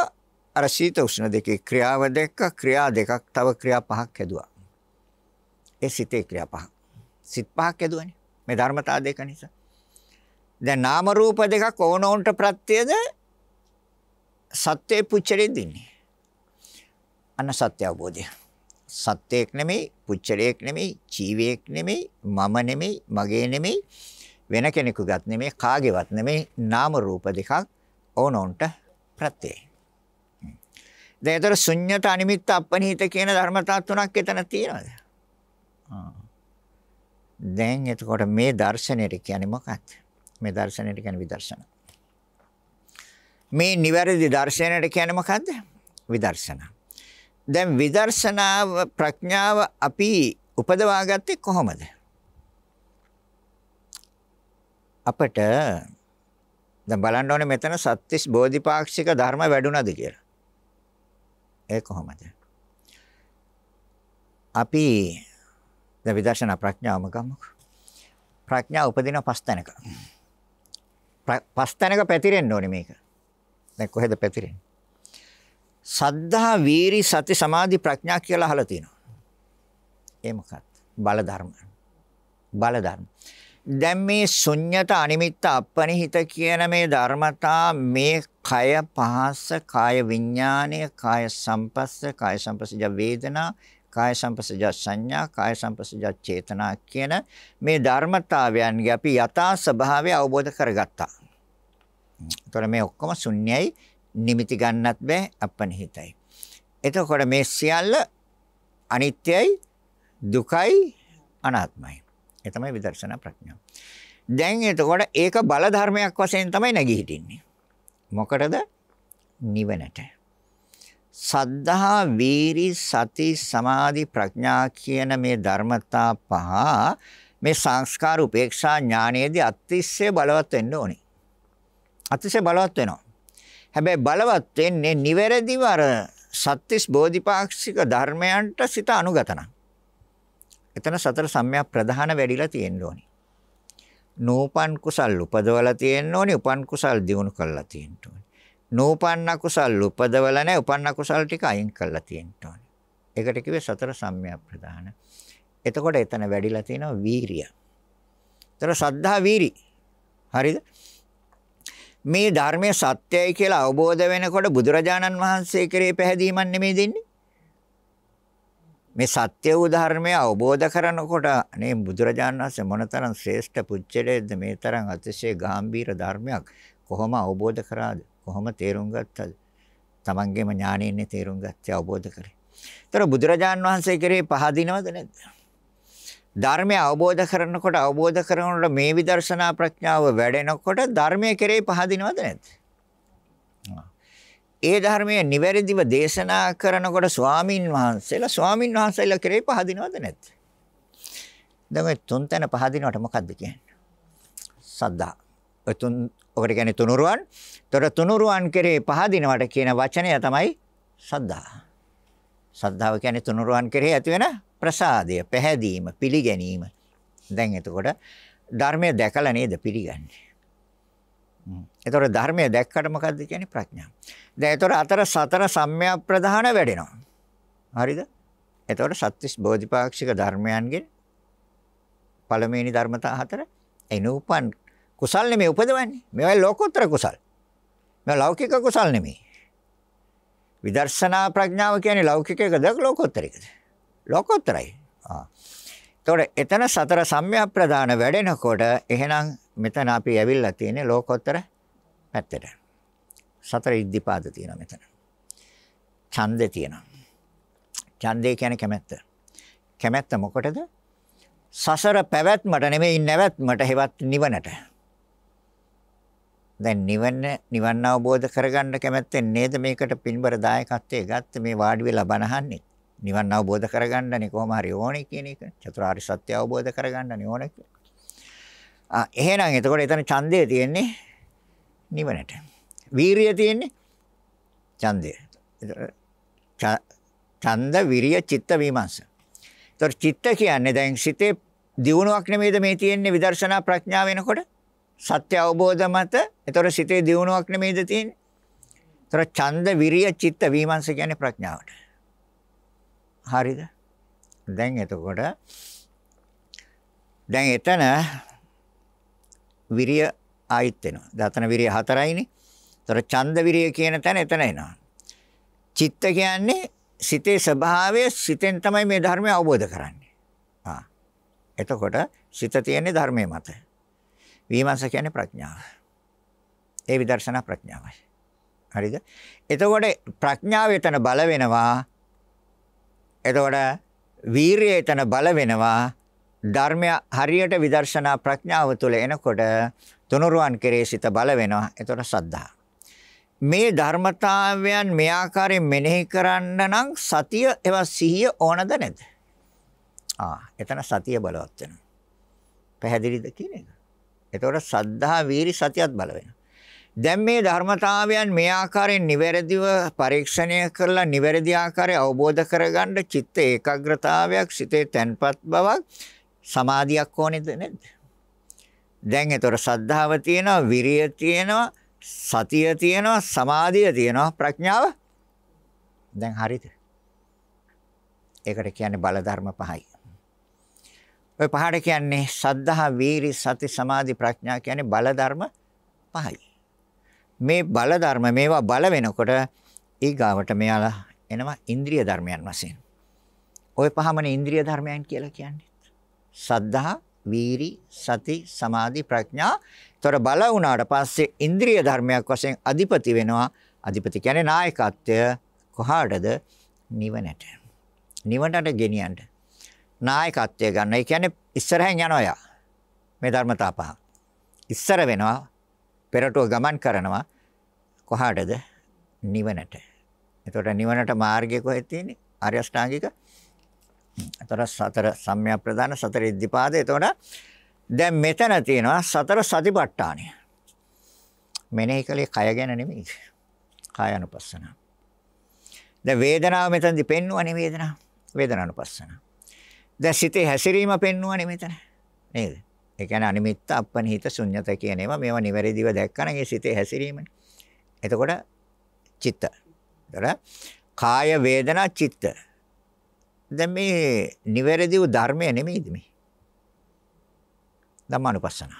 අර සීත උෂ්ණ දෙකේ ක්‍රියාව දැක්ක ක්‍රියා දෙකක් තව ක්‍රියා පහක් හැදුවා ඒ සිතේ ක්‍රියා පහ සිත පහක් හැදුවනේ මේ ධර්මතා දෙක නිසා දැන් නාම රූප දෙකක් ඕනෝන්ට ප්‍රත්‍යද සත්‍යේ පුච්චලෙ දින්නේ අන්න සත්‍ය අවබෝධය සත්‍යයක් නෙමෙයි, පුච්චලයක් නෙමෙයි, ජීවියෙක් නෙමෙයි, මම නෙමෙයි, මගේ නෙමෙයි, වෙන කෙනෙකුගත් නෙමෙයි, කාගේවත් නෙමෙයි, නාම රූප දෙකක් ඕනොන්ට ප්‍රත්‍යයයි. දැන් ඒතර ශුන්්‍යත අනිමිත්ත අපනිහිත කියන ධර්මතා තුනක් එතන තියෙනවද? දැන් එතකොට මේ දර්ශනෙට කියන්නේ මොකක්ද? මේ දර්ශනෙට කියන්නේ විදර්ශනා. මේ නිවැරදි දර්ශනයට කියන්නේ මොකද්ද? විදර්ශනා. දැන් විදර්ශනාව ප්‍රඥාව අපි උපදවාගත්තේ කොහොමද? අපට දැන් බලන්න ඕනේ මෙතන සත්‍තිස් බෝධිපාක්ෂික ධර්ම වැඩුණාද කියලා. ඒ කොහොමද? අපි දැන් විදර්ශනා ප්‍රඥාවම ගමුකෝ. ප්‍රඥාව උපදින පස් තැනක. පස් තැනක පැතිරෙන්න ඕනේ මේක. දැන් කොහෙද පැතිරෙන්නේ? සද්ධා වීරි සති සමාධි ප්‍රඥා කියලා අහලා තියෙනවා. ඒ මොකක්ද? බල ධර්ම. බල ධර්ම. දැන් මේ ශුන්්‍යත අනිමිත්ත අපනිහිත කියන මේ ධර්මතා මේ කය පහස්ස කාය විඥාණය කාය සම්පස්ස කාය සම්පස්සජ වේදනා කාය සම්පස්සජ සංඥා කාය සම්පස්සජ චේතනා කියන මේ ධර්මතාවයන්ගේ අපි යථා ස්වභාවය අවබෝධ කරගත්තා. ඒතර මේ ඔක්කොම ශුන්‍යයි නිමිති ගන්නත් බෑ අපනිහිතයි. එතකොට මේ සියල්ල අනිත්‍යයි දුකයි අනාත්මයි. ඒ තමයි විදර්ශනා ප්‍රඥාව. දැන් එතකොට ඒක බල ධර්මයක් වශයෙන් තමයි නැගී හිටින්නේ. මොකටද? නිවනට. සද්ධා, වීරි, සති, සමාධි, ප්‍රඥා කියන මේ ධර්මතා පහ මේ සංස්කාර උපේක්ෂා ඥානයේදී අතිශය බලවත් වෙන්න ඕනේ. අතිශය බලවත් වෙනවා. හැබැයි බලවත් වෙන්නේ නිවැරදිව අර සත්‍තිස් බෝධිපාක්ෂික ධර්මයන්ට සිත අනුගතන. එතන සතර සම්‍යක් ප්‍රධාන වැඩිලා තියෙන්න ඕනේ. නෝපන් කුසල් උපදවලා තියෙන්න ඕනේ, උපන් කුසල් දිනු කරලා තියෙන්න ඕනේ. නෝපන්න කුසල් උපදවලා නැහැ, උපන්න කුසල් ටික අයින් කරලා තියෙන්න ඕනේ. ඒකට කිව්වේ සතර සම්‍යක් ප්‍රධාන. එතකොට එතන වැඩිලා තියෙනවා වීරිය. ඒතර සද්ධා වීරි. හරිද? මේ ධර්මය සත්‍යයි කියලා අවබෝධ වෙනකොට බුදුරජාණන් වහන්සේ කරේ පැහැදීමක් නෙමෙයි දෙන්නේ. මේ සත්‍ය වූ ධර්මය අවබෝධ කරනකොට අනේ බුදුරජාණන් වහන්සේ මොනතරම් ශ්‍රේෂ්ඨ පුච්චලයේද මේ තරම් අතිශය ගැඹීර ධර්මයක් කොහොම අවබෝධ කරාද? කොහොම තේරුම් ගත්තද? තමන්ගේම ඥාණයෙන් තේරුම් ගත්තේ අවබෝධ කරේ. ඒතර බුදුරජාණන් වහන්සේ කරේ පහදිනවද නැද්ද? ධර්මය අවබෝධ කරනකොට අවබෝධ කරනකොට මේ විදර්ශනා ප්‍රඥාව වැඩෙනකොට ධර්මය කෙරෙහි පහදිනවද නැද්ද? ඒ ධර්මය නිවැරදිව දේශනා කරනකොට ස්වාමින් වහන්සේලා ස්වාමින් වහන්සේලා කෙරෙහි පහදිනවද නැද්ද? දැන් මේ තුන් තැන පහදිනවට මොකද්ද කියන්නේ? සද්දා. ඔය තුන් ඔකට කියන්නේ තුනුරුවන්. ඒතර තුනුරුවන් කෙරෙහි පහදිනවට කියන වචනය තමයි සද්දා. සද්ධාව කියන්නේ තුනුරුවන් කෙරෙහි ඇති වෙන ප්‍රසාදය, පැහැදීම, පිළිගැනීම. දැන් එතකොට ධර්මය දැකලා නේද පිළිගන්නේ. එතකොට ධර්මය දැක්කට මොකද්ද කියන්නේ ප්‍රඥාව. දැන් එතකොට අතර සතර සම්‍යක් ප්‍රධාන වැඩෙනවා. හරිද? එතකොට සත්‍විස් බෝධිපාක්ෂික ධර්මයන්ගෙන් පළමුවෙනි ධර්මතා හතර එනුපන් කුසල් නෙමෙයි උපදවන්නේ. මේවා ලෝකෝත්තර කුසල්. මේවා ලෞකික කුසල් නෙමෙයි. විදර්ශනා ප්‍රඥාව කියන්නේ ලෞකිකයකද ලෝකෝත්තරයකද? ලෝකෝත්තරයි. ආ. එතකොට එතන සතර සම්‍යක් ප්‍රදාන වැඩෙනකොට එහෙනම් මෙතන අපි ඇවිල්ලා තියෙන්නේ ලෝකෝත්තර පැත්තට. සතර ඉද්ධිපාද තියෙනවා මෙතන. ඡන්දේ තියෙනවා. ඡන්දේ කියන්නේ කැමැත්ත. කැමැත්ත මොකටද? සසර පැවැත්මට නෙමෙයි නැවැත්මට හෙවත් නිවනට. දැන් නිවන නිවන් අවබෝධ කරගන්න කැමැත්තෙන් නේද මේකට පින්බර දායකත්වයේ ගත්තේ මේ වාඩි වෙලා බණහන්නේ. නිවන් අවබෝධ කරගන්නනේ කොහොම හරි ඕනේ කියන එක. චතුරාර්ය සත්‍ය අවබෝධ කරගන්නනේ ඕනේ කියලා. ආ එහෙනම් එතකොට එතන ඡන්දය තියෙන්නේ නිවනට. වීරිය තියෙන්නේ ඡන්දය. ඡන්ද විරිය චිත්ත විමර්ශ. එතකොට චිත්ත කියන්නේ දැන් සිතේ දියුණුවක් නෙමෙයිද මේ තියෙන්නේ විදර්ශනා ප්‍රඥාව වෙනකොට? සත්‍ය අවබෝධ මත එතකොට සිතේ දියුණුවක් නෙමෙයිද තියෙන්නේ? එතකොට ඡන්ද විරිය චිත්ත විමර්ශ කියන්නේ ප්‍රඥාවට. හරිද? දැන් එතකොට දැන් එතන විරිය ආයිත් වෙනවා. දතන විරිය හතරයිනේ. ඒතර ඡන්ද විරිය කියන තැන එතන එනවා. චිත්ත කියන්නේ සිතේ ස්වභාවය සිතෙන් තමයි මේ ධර්මය අවබෝධ කරන්නේ. ආ. එතකොට සිත තියෙන්නේ ධර්මයේ මත. විමර්ශ කියන්නේ ප්‍රඥාව. ඒ විදර්ශනා ප්‍රඥාවයි. හරිද? එතකොට ප්‍රඥාව එතන බල වෙනවා. එතකොට වීරිය එතන බල වෙනවා. ධර්මය හරියට විදර්ශනා ප්‍රඥාව තුළ එනකොට තුනුරුවන් කෙරේ සිත බල වෙනවා. එතකොට සද්ධා. මේ ධර්මතාවයන් මේ ආකාරයෙන් මෙනෙහි කරන්න නම් සතිය එවා සිහිය ඕනද නැද්ද? ආ, එතන සතිය බලවත් වෙනවා. පැහැදිලිද කියන එක? එතකොට සද්ධා වීරි සතියත් බල වෙනවා. දැන් මේ ධර්මතාවයන් මේ ආකාරයෙන් නිවැරදිව පරීක්ෂණය කරලා නිවැරදි ආකාරය අවබෝධ කරගන්න චිත්ත ඒකාග්‍රතාවයක් සිතේ තැන්පත් බවක් සමාධියක් ඕනේද නැද්ද? දැන් ඒතර සද්ධාව තියෙනවා, විරිය තියෙනවා, සතිය තියෙනවා, සමාධිය තියෙනවා, ප්‍රඥාව දැන් හරිද? ඒකට කියන්නේ බල ධර්ම පහයි. ඔය පහට කියන්නේ සද්ධා, වීරි, සති, සමාධි, ප්‍රඥා කියන්නේ බල ධර්ම පහයි. මේ බල ධර්ම මේවා බල වෙනකොට ඊගාවට මෙයාලා එනවා ඉන්ද්‍රිය ධර්මයන් වශයෙන්. ওই පහමනේ ඉන්ද්‍රිය ධර්මයන් කියලා කියන්නේ. සද්ධා, වීරි, සති, සමාධි, ප්‍රඥා. ඒතර බල වුණාට පස්සේ ඉන්ද්‍රිය ධර්මයක් වශයෙන් අධිපති වෙනවා. අධිපති කියන්නේ නායකත්වය කොහාටද? නිවනට. නිවනට ගෙනියන්න. නායකත්වය ගන්න. ඒ කියන්නේ ඉස්සරහින් යනවා යා. මේ ධර්මතා පහ. ඉස්සර වෙනවා පෙරටුව ගමන් කරනවා කොහාටද නිවනට එතකොට නිවනට මාර්ගය කොහෙද තියෙන්නේ ආර්ය අෂ්ටාංගික එතකොට සතර සම්‍යක් ප්‍රදාන සතර ඉද්ධිපාද එතකොට දැන් මෙතන තියෙනවා සතර සතිපට්ඨානය මෙනෙහි කලේ කය ගැන නෙමෙයි කායानुපස්සන දැන් වේදනාව මෙතනදී පෙන්වන්නේ වේදනාව වේදනානුපස්සන දැන් සිතේ හැසිරීම පෙන්වන්නේ මෙතන නේද ඒ කියන්නේ අනිමිත්ත අපනිහිත ශුන්්‍යත කියන ඒවා මේවා නිවැරදිව දැක්කම ඒ සිතේ හැසිරීමනේ. එතකොට චිත්ත. ඒතර කාය වේදනා චිත්ත. දැන් මේ නිවැරදිව ධර්මය නෙමෙයිද මේ? ධම්මානුපස්සන.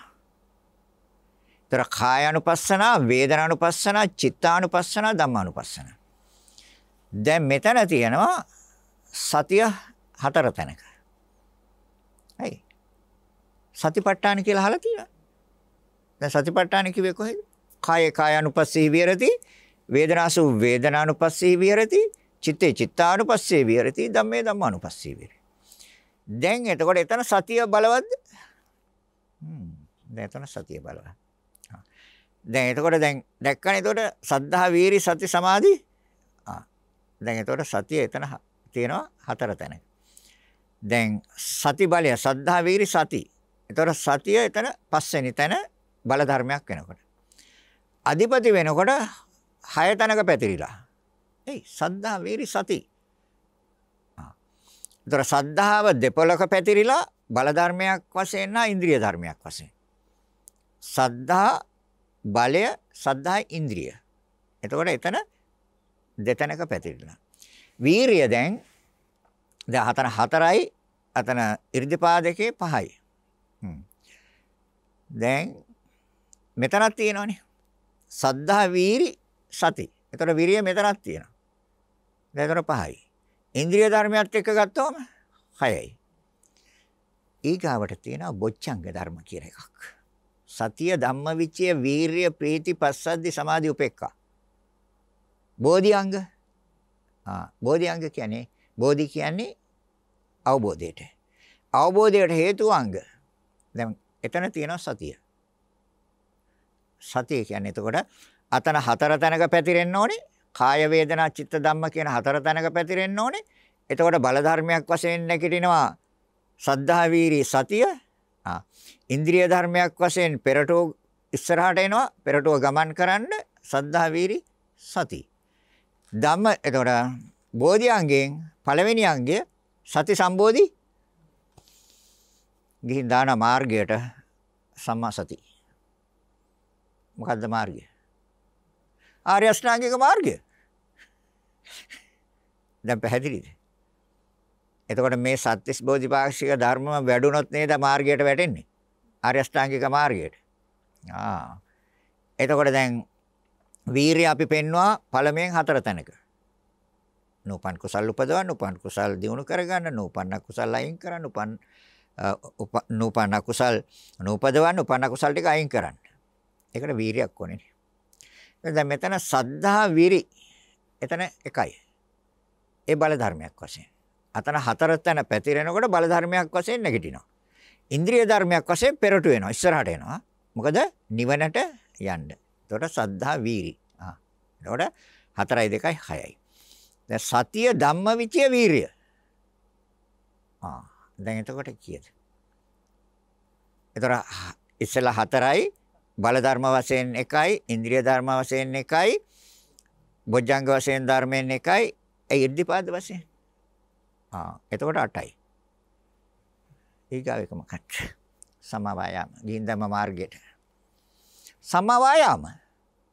ඒතර කායानुපස්සන, වේදනානුපස්සන, චිත්තානුපස්සන, ධම්මානුපස්සන. දැන් මෙතන තියෙනවා සතිය හතර තැනක. සතිපට්ඨාන කියලා අහලා තියෙනවා. දැන් සතිපට්ඨාන කිව්වේ කොහෙද? කාය කායानुපස්සී විහෙරති, වේදනාසු වේදනානුපස්සී විහෙරති, චිත්තේ චිත්තානුපස්සී විහෙරති, ධම්මේ ධම්මානුපස්සී විහෙරති. දැන් එතකොට එතන සතිය බලවත්ද? හ්ම්. දැන් එතන සතිය බලවත්. දැන් එතකොට දැන් දැක්කනේ එතකොට සද්ධා වීරි සති සමාධි ආ දැන් එතකොට සතිය එතන තියෙනවා හතර තැනක දැන් සති බලය සද්ධා වීරි සති එතකොට සතිය එතන පස්වෙනි තැන බල ධර්මයක් වෙනකොට. අධිපති වෙනකොට හය තැනක පැතිරිලා. එයි සද්ධා වීරි සති. ඒතර සද්ධාව දෙපොලක පැතිරිලා බල ධර්මයක් වශයෙන් නා ඉන්ද්‍රිය ධර්මයක් වශයෙන්. සද්ධා බලය සද්ධා ඉන්ද්‍රිය. එතකොට එතන දෙතැනක පැතිරිලා. වීරිය දැන් දැන් හතර හතරයි අතන ඉර්ධිපාදකේ පහයි. දැන් මෙතනක් තියෙනවනේ. සද්ධා වීරි සති. එතකොට විරිය මෙතනක් තියෙනවා. දැන් එතන පහයි. ඉන්ද්‍රිය ධර්මයත් එක්ක ගත්තොම හයයි. ඊගාවට තියෙනවා බොච්චංග ධර්ම කියන එකක්. සතිය ධම්මවිචය වීරිය ප්‍රීති පස්සද්දි සමාධි උපේක්ඛා. බෝධිඅංග ආ බෝධිඅංග කියන්නේ බෝධි කියන්නේ අවබෝධයට. අවබෝධයට හේතු අංග දැන් එතන තියෙනවා සතිය. සතිය කියන්නේ එතකොට අතන හතර තැනක පැතිරෙන්න ඕනේ. කාය වේදනා චිත්ත ධම්ම කියන හතර තැනක පැතිරෙන්න ඕනේ. එතකොට බල ධර්මයක් වශයෙන් නැගිටිනවා සද්ධා වීරි සතිය. ආ. ඉන්ද්‍රිය ධර්මයක් වශයෙන් පෙරටෝ ඉස්සරහට එනවා පෙරටෝ ගමන් කරන්න සද්ධා වීරි සති. ධම්ම එතකොට බෝධි අංගයෙන් පළවෙනි අංගය සති සම්බෝධි ගිහින් දාන මාර්ගයට සම්මා සති. මොකද්ද මාර්ගය? ආර්ය අෂ්ටාංගික මාර්ගය. දැන් පැහැදිලිද? එතකොට මේ සත්‍තිස් බෝධිපාක්ෂික ධර්ම වැඩුණොත් නේද මාර්ගයට වැටෙන්නේ? ආර්ය අෂ්ටාංගික මාර්ගයට. ආ. එතකොට දැන් වීරිය අපි පෙන්නවා පළමෙන් හතර තැනක. නූපන් කුසල් උපදවන්න, උපන් කුසල් දිනු කරගන්න, නූපන්න කුසල් අයින් කරන්න, උපන් නූපන කුසල් නූපදවන්න උපන කුසල් ටික අයින් කරන්න. ඒකට වීරියක් ඕනේ. දැන් මෙතන සද්ධා විරි එතන එකයි. ඒ බල ධර්මයක් වශයෙන්. අතන හතර තැන පැතිරෙනකොට බල ධර්මයක් වශයෙන් නැගිටිනවා. ඉන්ද්‍රිය ධර්මයක් වශයෙන් පෙරට වෙනවා. ඉස්සරහට එනවා. මොකද නිවනට යන්න. එතකොට සද්ධා වීරි. ආ. එතකොට 4යි 2යි 6යි. දැන් සතිය ධම්මවිචය වීරිය. ආ. දැන් එතකොට කීයද? එතකොට ඉස්සලා හතරයි බල ධර්ම වශයෙන් එකයි ඉන්ද්‍රිය ධර්ම වශයෙන් එකයි බොජ්ජංග වශයෙන් ධර්මයෙන් එකයි ඒ ඉර්ධිපාද වශයෙන් ආ එතකොට 8යි ඊගාව එක මොකක්ද සමවායාම ගින්දම මාර්ගයට සමවායාම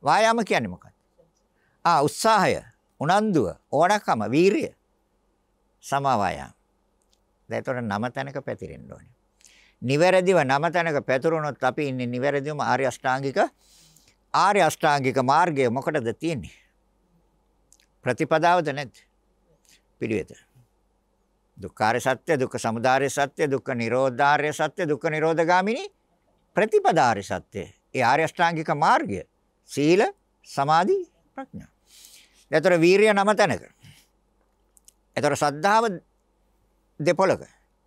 වායාම කියන්නේ මොකක්ද ආ උත්සාහය උනන්දුව ඕනකම වීරිය සමවායාම දැන් ඒතොර නම තැනක පැතිරෙන්න ඕනේ. නිවැරදිව නම තැනක පැතුරුනොත් අපි ඉන්නේ නිවැරදිවම ආර්ය අෂ්ටාංගික ආර්ය අෂ්ටාංගික මාර්ගය මොකටද තියෙන්නේ? ප්‍රතිපදාවද නැද්ද? පිළිවෙත. දුක්ඛාර සත්‍ය, දුක්ඛ සමුදාය සත්‍ය, දුක්ඛ නිරෝධාරය සත්‍ය, දුක්ඛ නිරෝධගාමිනී ප්‍රතිපදාරි සත්‍ය. ඒ ආර්ය අෂ්ටාංගික මාර්ගය. සීල, සමාධි, ප්‍රඥා. එතකොට වීරිය නම තැනක. එතකොට සද්ධාව දෙපොළක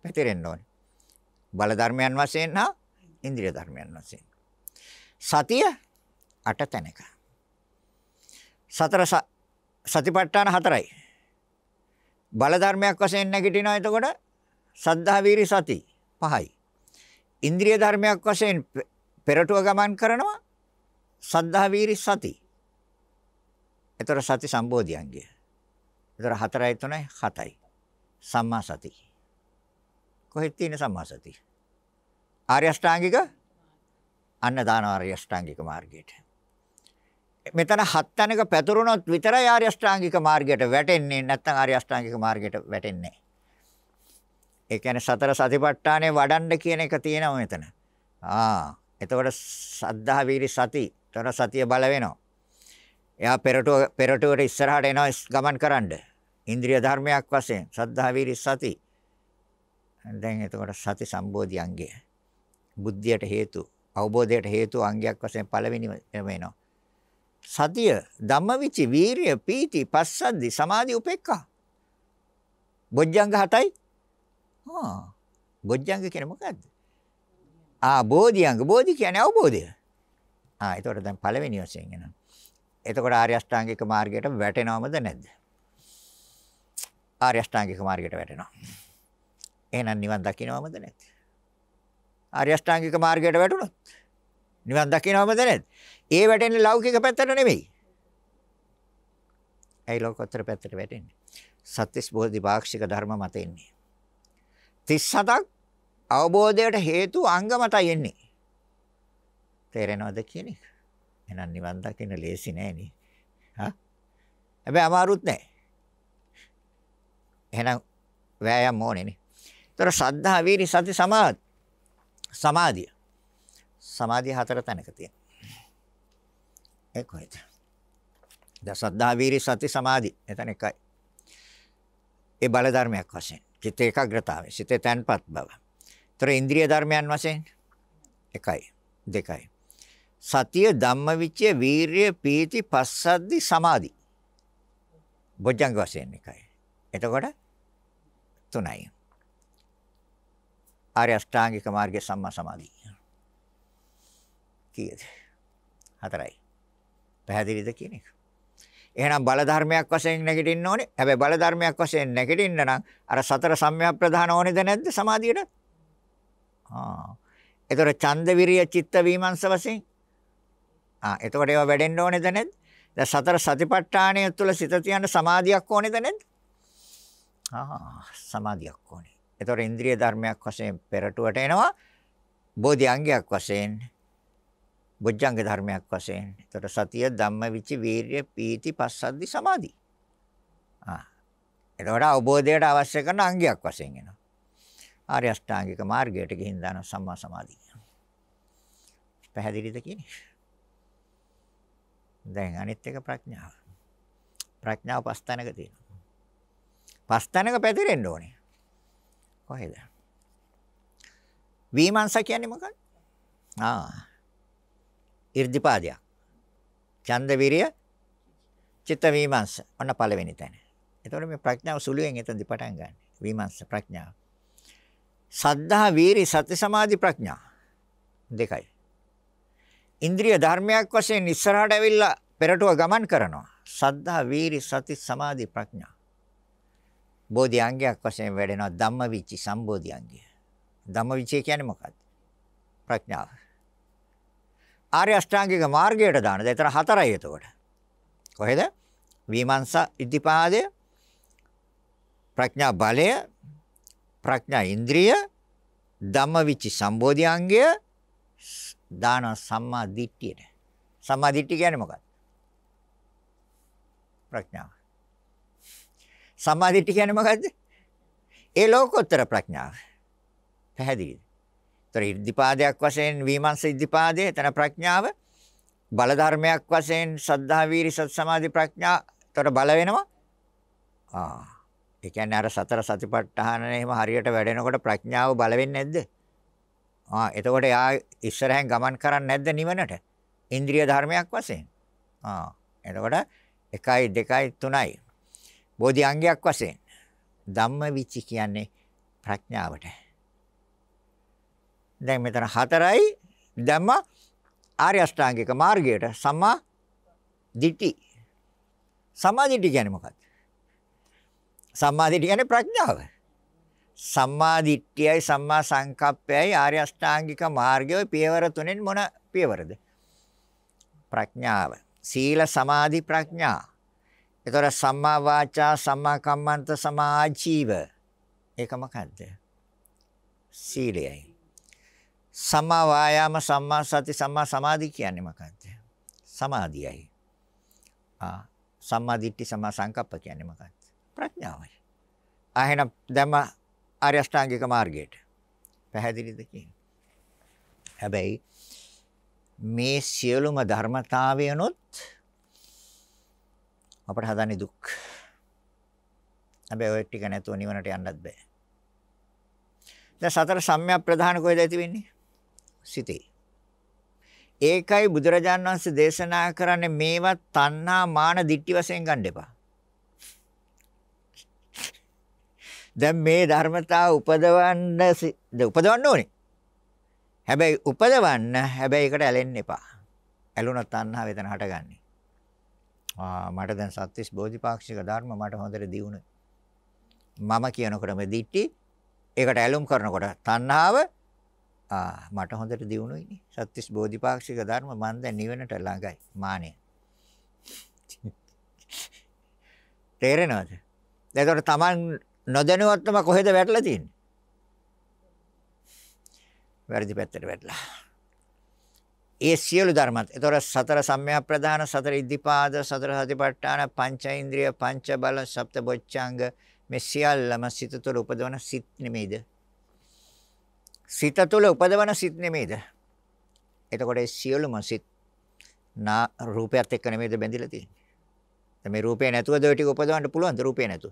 පැතිරෙන්න ඕනේ. බල ධර්මයන් වශයෙන් හා ඉන්ද්‍රිය ධර්මයන් වශයෙන්. සතිය අට තැනක. සතර සතිපට්ඨාන හතරයි. බල ධර්මයක් වශයෙන් නැගිටිනවා එතකොට සද්ධා වීරි සති පහයි. ඉන්ද්‍රිය ධර්මයක් වශයෙන් පෙරටුව ගමන් කරනවා සද්ධා වීරි සති. ඒතර සති සම්බෝධියංගය. ඒතර 4යි 3යි 7යි. සම්මා සති. කොහෙද තියෙන සම්මා සතිය? ආර්ය අෂ්ටාංගික අන්න දාන ආර්ය අෂ්ටාංගික මාර්ගයට. මෙතන හත් තැනක පැතුරුනොත් විතරයි ආර්ය අෂ්ටාංගික මාර්ගයට වැටෙන්නේ නැත්නම් ආර්ය අෂ්ටාංගික මාර්ගයට වැටෙන්නේ නැහැ. ඒ කියන්නේ සතර සතිපට්ඨානේ වඩන්න කියන එක තියෙනවා මෙතන. ආ එතකොට සද්ධා වීරි සති. එතකොට සතිය බල වෙනවා. එයා පෙරටුව පෙරටුවට ඉස්සරහට එනවා ගමන් කරන්නේ. ඉන්ද්‍රිය ධර්මයක් වශයෙන් සද්ධා වීරි සති. දැන් එතකොට සති සම්බෝධි අංගය. බුද්ධියට හේතු, අවබෝධයට හේතු අංගයක් වශයෙන් පළවෙනිම එනවා. සතිය, ධම්මවිචි, වීරිය, පීති, පස්සද්දි, සමාධි, උපේක්ඛා. බොජ්ජංග හතයි. ආ. බොජ්ජංග කියන්නේ මොකද්ද? ආ, බෝධිංග. බෝධි කියන්නේ අවබෝධය. ආ, එතකොට දැන් පළවෙනි වශයෙන් එනවා. එතකොට ආර්ය අෂ්ටාංගික මාර්ගයට වැටෙනවමද නැද්ද? ආර්ය අෂ්ටාංගික මාර්ගයට වැටෙනවා. එහෙනම් නිවන් දකින්නවමද නැද්ද? ආර්ය අෂ්ටාංගික මාර්ගයට වැටුණොත් නිවන් දකින්නවමද නැද්ද? ඒ වැටෙන්නේ ලෞකික පැත්තට නෙමෙයි. ඒ ලෝකෝත්තර පැත්තට වැටෙන්නේ. සත්‍විස් බෝධි පාක්ෂික ධර්ම මත එන්නේ. 37ක් අවබෝධයට හේතු අංග මතයි එන්නේ. තේරෙනවද කියන එක? එහෙනම් නිවන් දකින්න ලේසි නෑනේ. හා? හැබැයි අමාරුත් නෑ. එහෙනම් වෑයම් ඕනේනේ. ඒතර සද්ධා වීරි සති සමාධි සමාධිය. සමාධිය හතර තැනක තියෙනවා. ඒ කොහෙද? දැන් සද්ධා වීරි සති සමාධි එතන එකයි. ඒ බල ධර්මයක් වශයෙන්. චිත්ත ඒකාග්‍රතාවය, සිතේ තැන්පත් බව. ඒතර ඉන්ද්‍රිය ධර්මයන් වශයෙන් එකයි, දෙකයි. සතිය ධම්මවිචය වීරිය පීති පස්සද්දි සමාධි. බොජ්ජංග වශයෙන් එකයි. එතකොට තුනයි. ආර්ය අෂ්ටාංගික මාර්ගයේ සම්මා සමාධිය. කීයද? හතරයි. පැහැදිලිද කියන එක? එහෙනම් බල ධර්මයක් වශයෙන් නැගිටින්න ඕනේ. හැබැයි බල ධර්මයක් වශයෙන් නැගිටින්න නම් අර සතර සම්‍යක් ප්‍රධාන ඕනේද නැද්ද සමාධියට? ආ. ඒතර ඡන්ද විරිය චිත්ත විමර්ශ වශයෙන් ආ එතකොට ඒවා වැඩෙන්න ඕනේද නැද්ද? දැන් සතර සතිපට්ඨානය තුළ සිත තියන්න සමාධියක් ඕනේද නැද්ද? ආ සමාධියක් ඕනේ. ඒතොර ඉන්ද්‍රිය ධර්මයක් වශයෙන් පෙරටුවට එනවා. බෝධි අංගයක් වශයෙන් බොජ්ජංග ධර්මයක් වශයෙන්. ඒතොර සතිය ධම්මවිච වීර්ය පීති පස්සද්දි සමාධි. ආ. ඒතොර අවබෝධයට අවශ්‍ය කරන අංගයක් වශයෙන් එනවා. ආර්ය අෂ්ටාංගික මාර්ගයට ගිහින් දාන සම්මා සමාධිය. පැහැදිලිද කියන්නේ? දැන් අනිත් එක ප්‍රඥාව. ප්‍රඥාව පස්තැනක තියෙනවා. පස් තැනක පැතිරෙන්න ඕනේ. කොහෙද? විමර්ශ කියන්නේ මොකක්ද? ආ. irdipaadiya. ඡන්ද විරිය චිත්ත විමර්ශ. ඔන්න පළවෙනි තැන. එතකොට මේ ප්‍රඥාව සුළුවෙන් එතනදි පටන් ගන්න. විමර්ශ ප්‍රඥාව. සද්ධා වීරි සති සමාධි ප්‍රඥා දෙකයි. ඉන්ද්‍රිය ධර්මයක් වශයෙන් ඉස්සරහට ඇවිල්ලා පෙරටුව ගමන් කරනවා. සද්ධා වීරි සති සමාධි ප්‍රඥා. බෝධි අංගයක් වශයෙන් වැඩෙනවා ධම්මවිචි සම්බෝධි අංගය. ධම්මවිචි කියන්නේ මොකක්ද? ප්‍රඥාව. ආර්ය අෂ්ටාංගික මාර්ගයට දාන දෙතර හතරයි එතකොට. කොහෙද? විමර්ශා ඉද්ධිපාදය ප්‍රඥා බලය ප්‍රඥා ඉන්ද්‍රිය ධම්මවිචි සම්බෝධි අංගය දාන සම්මා දිට්ඨියට. සම්මා දිට්ඨිය කියන්නේ මොකක්ද? ප්‍රඥාව. සම්මාදිට්ඨිය කියන්නේ මොකද්ද? ඒ ලෝකෝත්තර ප්‍රඥාව. පැහැදිලිද? ඒතර ඉද්ධිපාදයක් වශයෙන් විමර්ශ ඉද්ධිපාදයේ එතන ප්‍රඥාව බල ධර්මයක් වශයෙන් සද්ධා වීරි සත් සමාධි ප්‍රඥා ඒතර බල වෙනවා. ආ. ඒ කියන්නේ අර සතර සතිපට්ඨාන එහෙම හරියට වැඩෙනකොට ප්‍රඥාව බල වෙන්නේ නැද්ද? ආ එතකොට යා ඉස්සරහෙන් ගමන් කරන්නේ නැද්ද නිවනට? ඉන්ද්‍රිය ධර්මයක් වශයෙන්. ආ එතකොට 1 2 3යි බෝධි අංගයක් වශයෙන් ධම්මවිචි කියන්නේ ප්‍රඥාවට. දැන් මෙතන හතරයි ධම්ම ආර්ය අෂ්ටාංගික මාර්ගයට සම්මා දිටි. සම්මා දිටි කියන්නේ මොකක්ද? සම්මා දිටි කියන්නේ ප්‍රඥාව. සම්මා දිට්ඨියයි සම්මා සංකප්පයයි ආර්ය අෂ්ටාංගික මාර්ගයේ පියවර තුනෙන් මොන පියවරද? ප්‍රඥාව. සීල සමාධි ප්‍රඥා. ඒතොර සම්මා වාචා සම්මා කම්මන්ත සමා ආජීව ඒක මොකද්ද? සීලයයි. සම්මා වායාම සම්මා සති සම්මා සමාධි කියන්නේ මොකද්ද? සමාධියයි. ආ සම්මා දිට්ඨි සම්මා සංකප්ප කියන්නේ මොකක්ද? ප්‍රඥාවයි. ආහෙන දැම ආර්ය අෂ්ටාංගික මාර්ගයට. පැහැදිලිද කියන්නේ? හැබැයි මේ සියලුම ධර්මතාවයනොත් අපට හදන්නේ දුක්. හැබැයි ඔය ටික නැතුව නිවනට යන්නත් බෑ. දැන් සතර සම්‍යක් ප්‍රධාන කොහෙද ඇති වෙන්නේ? සිතේ. ඒකයි බුදුරජාන් වහන්සේ දේශනා කරන්නේ මේවත් තණ්හා මාන දිට්ටි වශයෙන් ගන්න එපා. දැන් මේ ධර්මතාව උපදවන්න උපදවන්න ඕනේ. හැබැයි උපදවන්න හැබැයි ඒකට ඇලෙන්න එපා. ඇලුනත් තණ්හාව එතන හටගන්නේ. ආ මට දැන් සත්‍විස් බෝධිපාක්ෂික ධර්ම මට හොඳට දියුණුයි. මම කියනකොට මේ දිට්ටි ඒකට ඇලුම් කරනකොට තණ්හාව ආ මට හොඳට දියුණුයිනේ. සත්‍විස් බෝධිපාක්ෂික ධර්ම මන් දැන් නිවනට ළඟයි. මානෙ. තේරෙනවද? එතකොට Taman නොදැනුවත්වම කොහෙද වැටලා තියෙන්නේ? වැරදි පැත්තට වැටලා. ඒ සියලු ධර්මත්. ඒතොර සතර සම්‍යක් සතර ඉද්ධිපාද, සතර සතිපට්ඨාන, පංච ඉන්ද්‍රිය, පංච බල, සප්ත බොච්චාංග මේ සියල්ලම සිත තුළ උපදවන සිත් නෙමෙයිද? සිත තුළ උපදවන සිත් නෙමෙයිද? එතකොට ඒ සියලුම සිත් නා රූපයත් එක්ක නෙමෙයිද බැඳිලා තියෙන්නේ. දැන් මේ රූපේ නැතුව දොය ටික උපදවන්න පුළුවන්ද රූපේ නැතුව?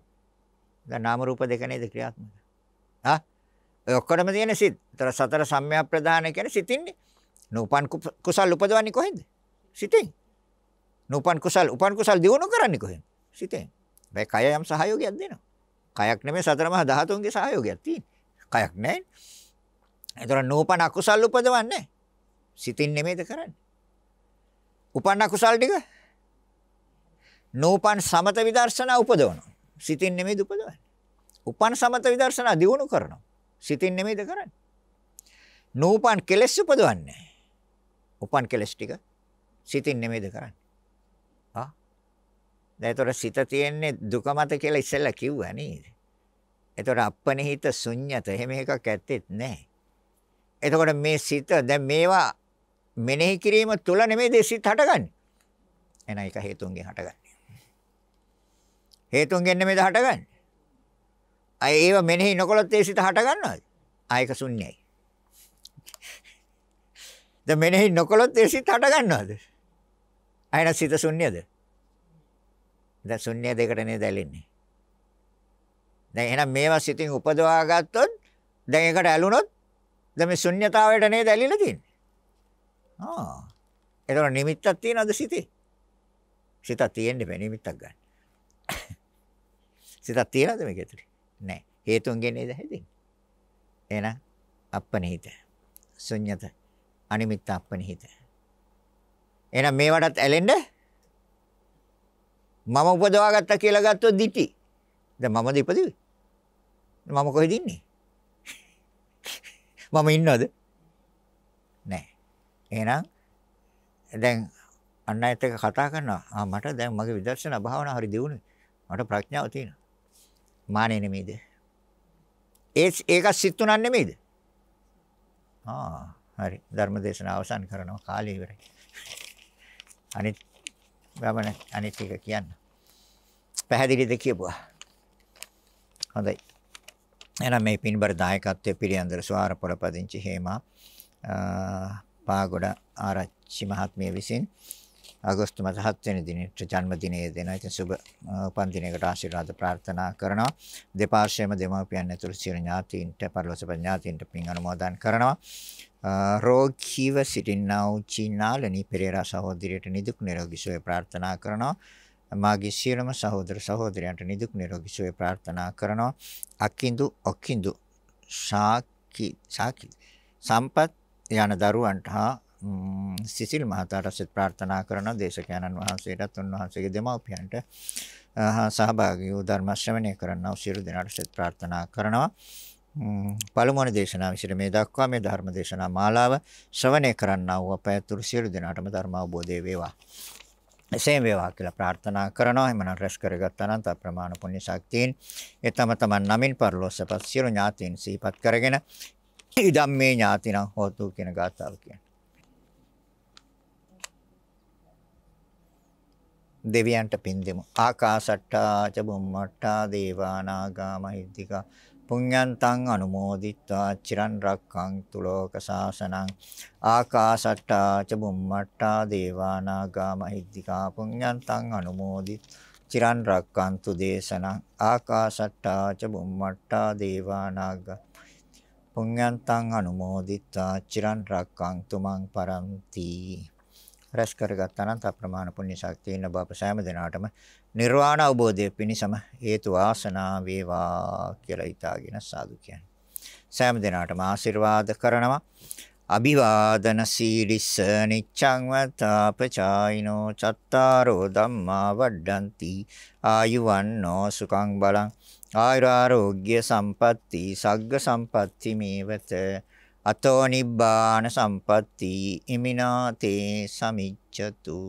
දැන් නාම රූප දෙක නේද ක්‍රියාත්මක. හා ඔය ඔක්කොම තියෙන සිත්. ඒතර සතර සම්‍යක් ප්‍රදාන කියන්නේ සිතින්නේ. නූපන් කුසල් උපදවන්නේ කොහෙන්ද? සිතෙන්. නූපන් කුසල් උපන් කුසල් දිනු කරන්නේ කොහෙන්ද? සිතෙන්. මේ කය යම් සහයෝගයක් දෙනවා. කයක් නෙමෙයි සතර මහා ධාතුන්ගේ සහයෝගයක් තියෙන්නේ. කයක් නැහැ. ඒතර නූපන් අකුසල් උපදවන්නේ සිතින් නෙමෙයිද කරන්නේ. උපන් අකුසල් ටික නූපන් සමත විදර්ශනා උපදවනවා. සිතින් නෙමෙයිද උපදවන්නේ. උපන් සමත විදර්ශනා දිනු කරනවා. සිතින් නෙමෙයිද කරන්නේ. නූපන් කෙලෙස් උපදවන්නේ. උපන් කෙලස් ටික සිතින් නෙමෙයිද කරන්නේ. ආ. දැන්තර සිත තියෙන්නේ දුක මත කියලා ඉස්සෙල්ලා කිව්වා නේද? එතකොට අපනිහිත ශුන්්‍යත එහෙම එකක් ඇත්තෙත් නැහැ. එතකොට මේ සිත දැන් මේවා මෙනෙහි කිරීම තුල නෙමෙයි දෙසිත හටගන්නේ. එන එක හේතුන්ගෙන් හටගන්නේ. හේතුන්ගෙන් නෙමෙයිද හටගන්නේ. අය ඒව මෙනෙහි නොකළොත් ඒ සිත හටගන්නවද? ආයක ශුන්‍යයි. ද මෙනෙහි නොකළොත් ඒ සිත හට ගන්නවද? අයන සිත ශුන්‍යද? දැන් ශුන්‍ය දෙකට නේද ඇලෙන්නේ. දැන් එහෙනම් මේවා සිතින් උපදවා ගත්තොත් දැන් ඒකට ඇලුනොත් දැන් මේ ශුන්‍යතාවයට නේද ඇලිලා තියෙන්නේ. ආ. ඒතර නිමිත්තක් තියනවද සිතේ? සිතක් තියෙන්නේ බෑ නිමිත්තක් ගන්න. <coughs> සිතක් තියනවද මේක ඇතුලේ? නෑ. හේතුන්ගෙන් නේද හැදෙන්නේ. එහෙනම් අප්පනිහිත. ශුන්‍යත අනිමිත්ත අපනිහිත. එහෙනම් මේවටත් ඇලෙන්න මම උපදවාගත්තා කියලා ගත්තොත් දිටි. දැන් මමද ඉපදිවි? මම කොහෙද ඉන්නේ? <laughs> මම ඉන්නවද? නෑ. එහෙනම් දැන් අන්න ඇත්ත එක කතා කරනවා. ආ මට දැන් මගේ විදර්ශනා භාවනාව හරි දියුණුයි. මට ප්‍රඥාව තියෙනවා. මානෙ නෙමෙයිද? ඒ ඒක සිත් තුනක් නෙමෙයිද? ආ හරි. ධර්ම දේශනාව අවසන් කරනවා. කාලය ඉවරයි. අනිත් ගමන අනිත් එක කියන්න. පැහැදිලිද කියපුවා. හොඳයි. එහෙනම් මේ පින්බර දායකත්වයේ පිරියන්දර ස්වාර පොළපදිංචි හේමා පාගොඩ ආරච්චි මහත්මිය විසින් අගෝස්තු මාස 7 වෙනි දිනේට ජන්මදිනයේ දෙන ඉතින් සුබ උපන් දිනයකට ආශිර්වාද ප්‍රාර්ථනා කරනවා දෙපාර්ශ්වයේම දෙමාපියන් ඇතුළු සියලු ඥාතීන්ට පරිලෝක ඥාතීන්ට පින් අනුමෝදන් කරනවා රෝගීව සිටිනා වූ චීනාලනි පෙරේරා සහෝදරියට නිදුක් නිරෝගී සුවය ප්‍රාර්ථනා කරනවා. මාගේ සියලුම සහෝදර සහෝදරයන්ට නිදුක් නිරෝගී සුවය ප්‍රාර්ථනා කරනවා. අකින්දු ඔකින්දු ශාකි ශාකි සම්පත් යන දරුවන්ට හා සිසිල් මහතාට සිත ප්‍රාර්ථනා කරන දේශකයන්න් වහන්සේටත් උන්වහන්සේගේ දෙමව්පියන්ට සහභාගී වූ ධර්ම ශ්‍රවණය කරන්නා වූ සියලු දෙනාට සිත ප්‍රාර්ථනා කරනවා. පළමුවන දේශනාව විසිට මේ දක්වා මේ ධර්ම දේශනා මාලාව ශ්‍රවණය කරන්නා වූ අප ඇතුළු සියලු දෙනාටම ධර්ම අවබෝධය වේවා. එසේම වේවා කියලා ප්‍රාර්ථනා කරනවා. එමනම් රැස් කරගත් අනන්ත අප්‍රමාණ පුණ්‍ය ශක්තියින් ඒ තම තමන් නමින් පරලෝසපත් සියලු ඥාතීන් සිහිපත් කරගෙන ඉදම්මේ ඥාතිනම් හෝතු කියන ගාථාව කියන. දෙවියන්ට පින් දෙමු. ආකාශට්ටා ච බුම්මට්ටා දේවානාගා මහිද්దికා පුඤ්ඤන්තං අනුමෝදිත්වා චිරන් රක්ඛන්තු ලෝක සාසනං ආකාශට්ටා ච බුම්මට්ටා දේවානාගා මහිද්దికා පුඤ්ඤන්තං අනුමෝදිත් චිරන් රක්ඛන්තු දේශනං ආකාශට්ටා ච බුම්මට්ටා දේවානාගා පුඤ්ඤන්තං අනුමෝදිත්වා චිරන් රක්ඛන්තු මං පරන්ති රැස් කරගත් අනන්ත ප්‍රමාණ පුණ්‍ය ශක්තියන බව සෑම දිනාටම නිර්වාණ අවබෝධය පිණිසම හේතු ආසනා වේවා කියලා හිතාගෙන සාදු කියන්නේ. සෑම දිනාටම ආශිර්වාද කරනවා. අභිවාදන සීලිස නිච්ඡං වතාපචායිනෝ චත්තාරෝ ධම්මා වඩ්ඩಂತಿ ආයුවන්නෝ සුඛං බලං ආයුරාෝග්‍ය සම්පatti සග්ග සම්පatti මේවත අතෝ නිබ්බාන සම්පatti ඉමිනාතේ සමිච්ඡතු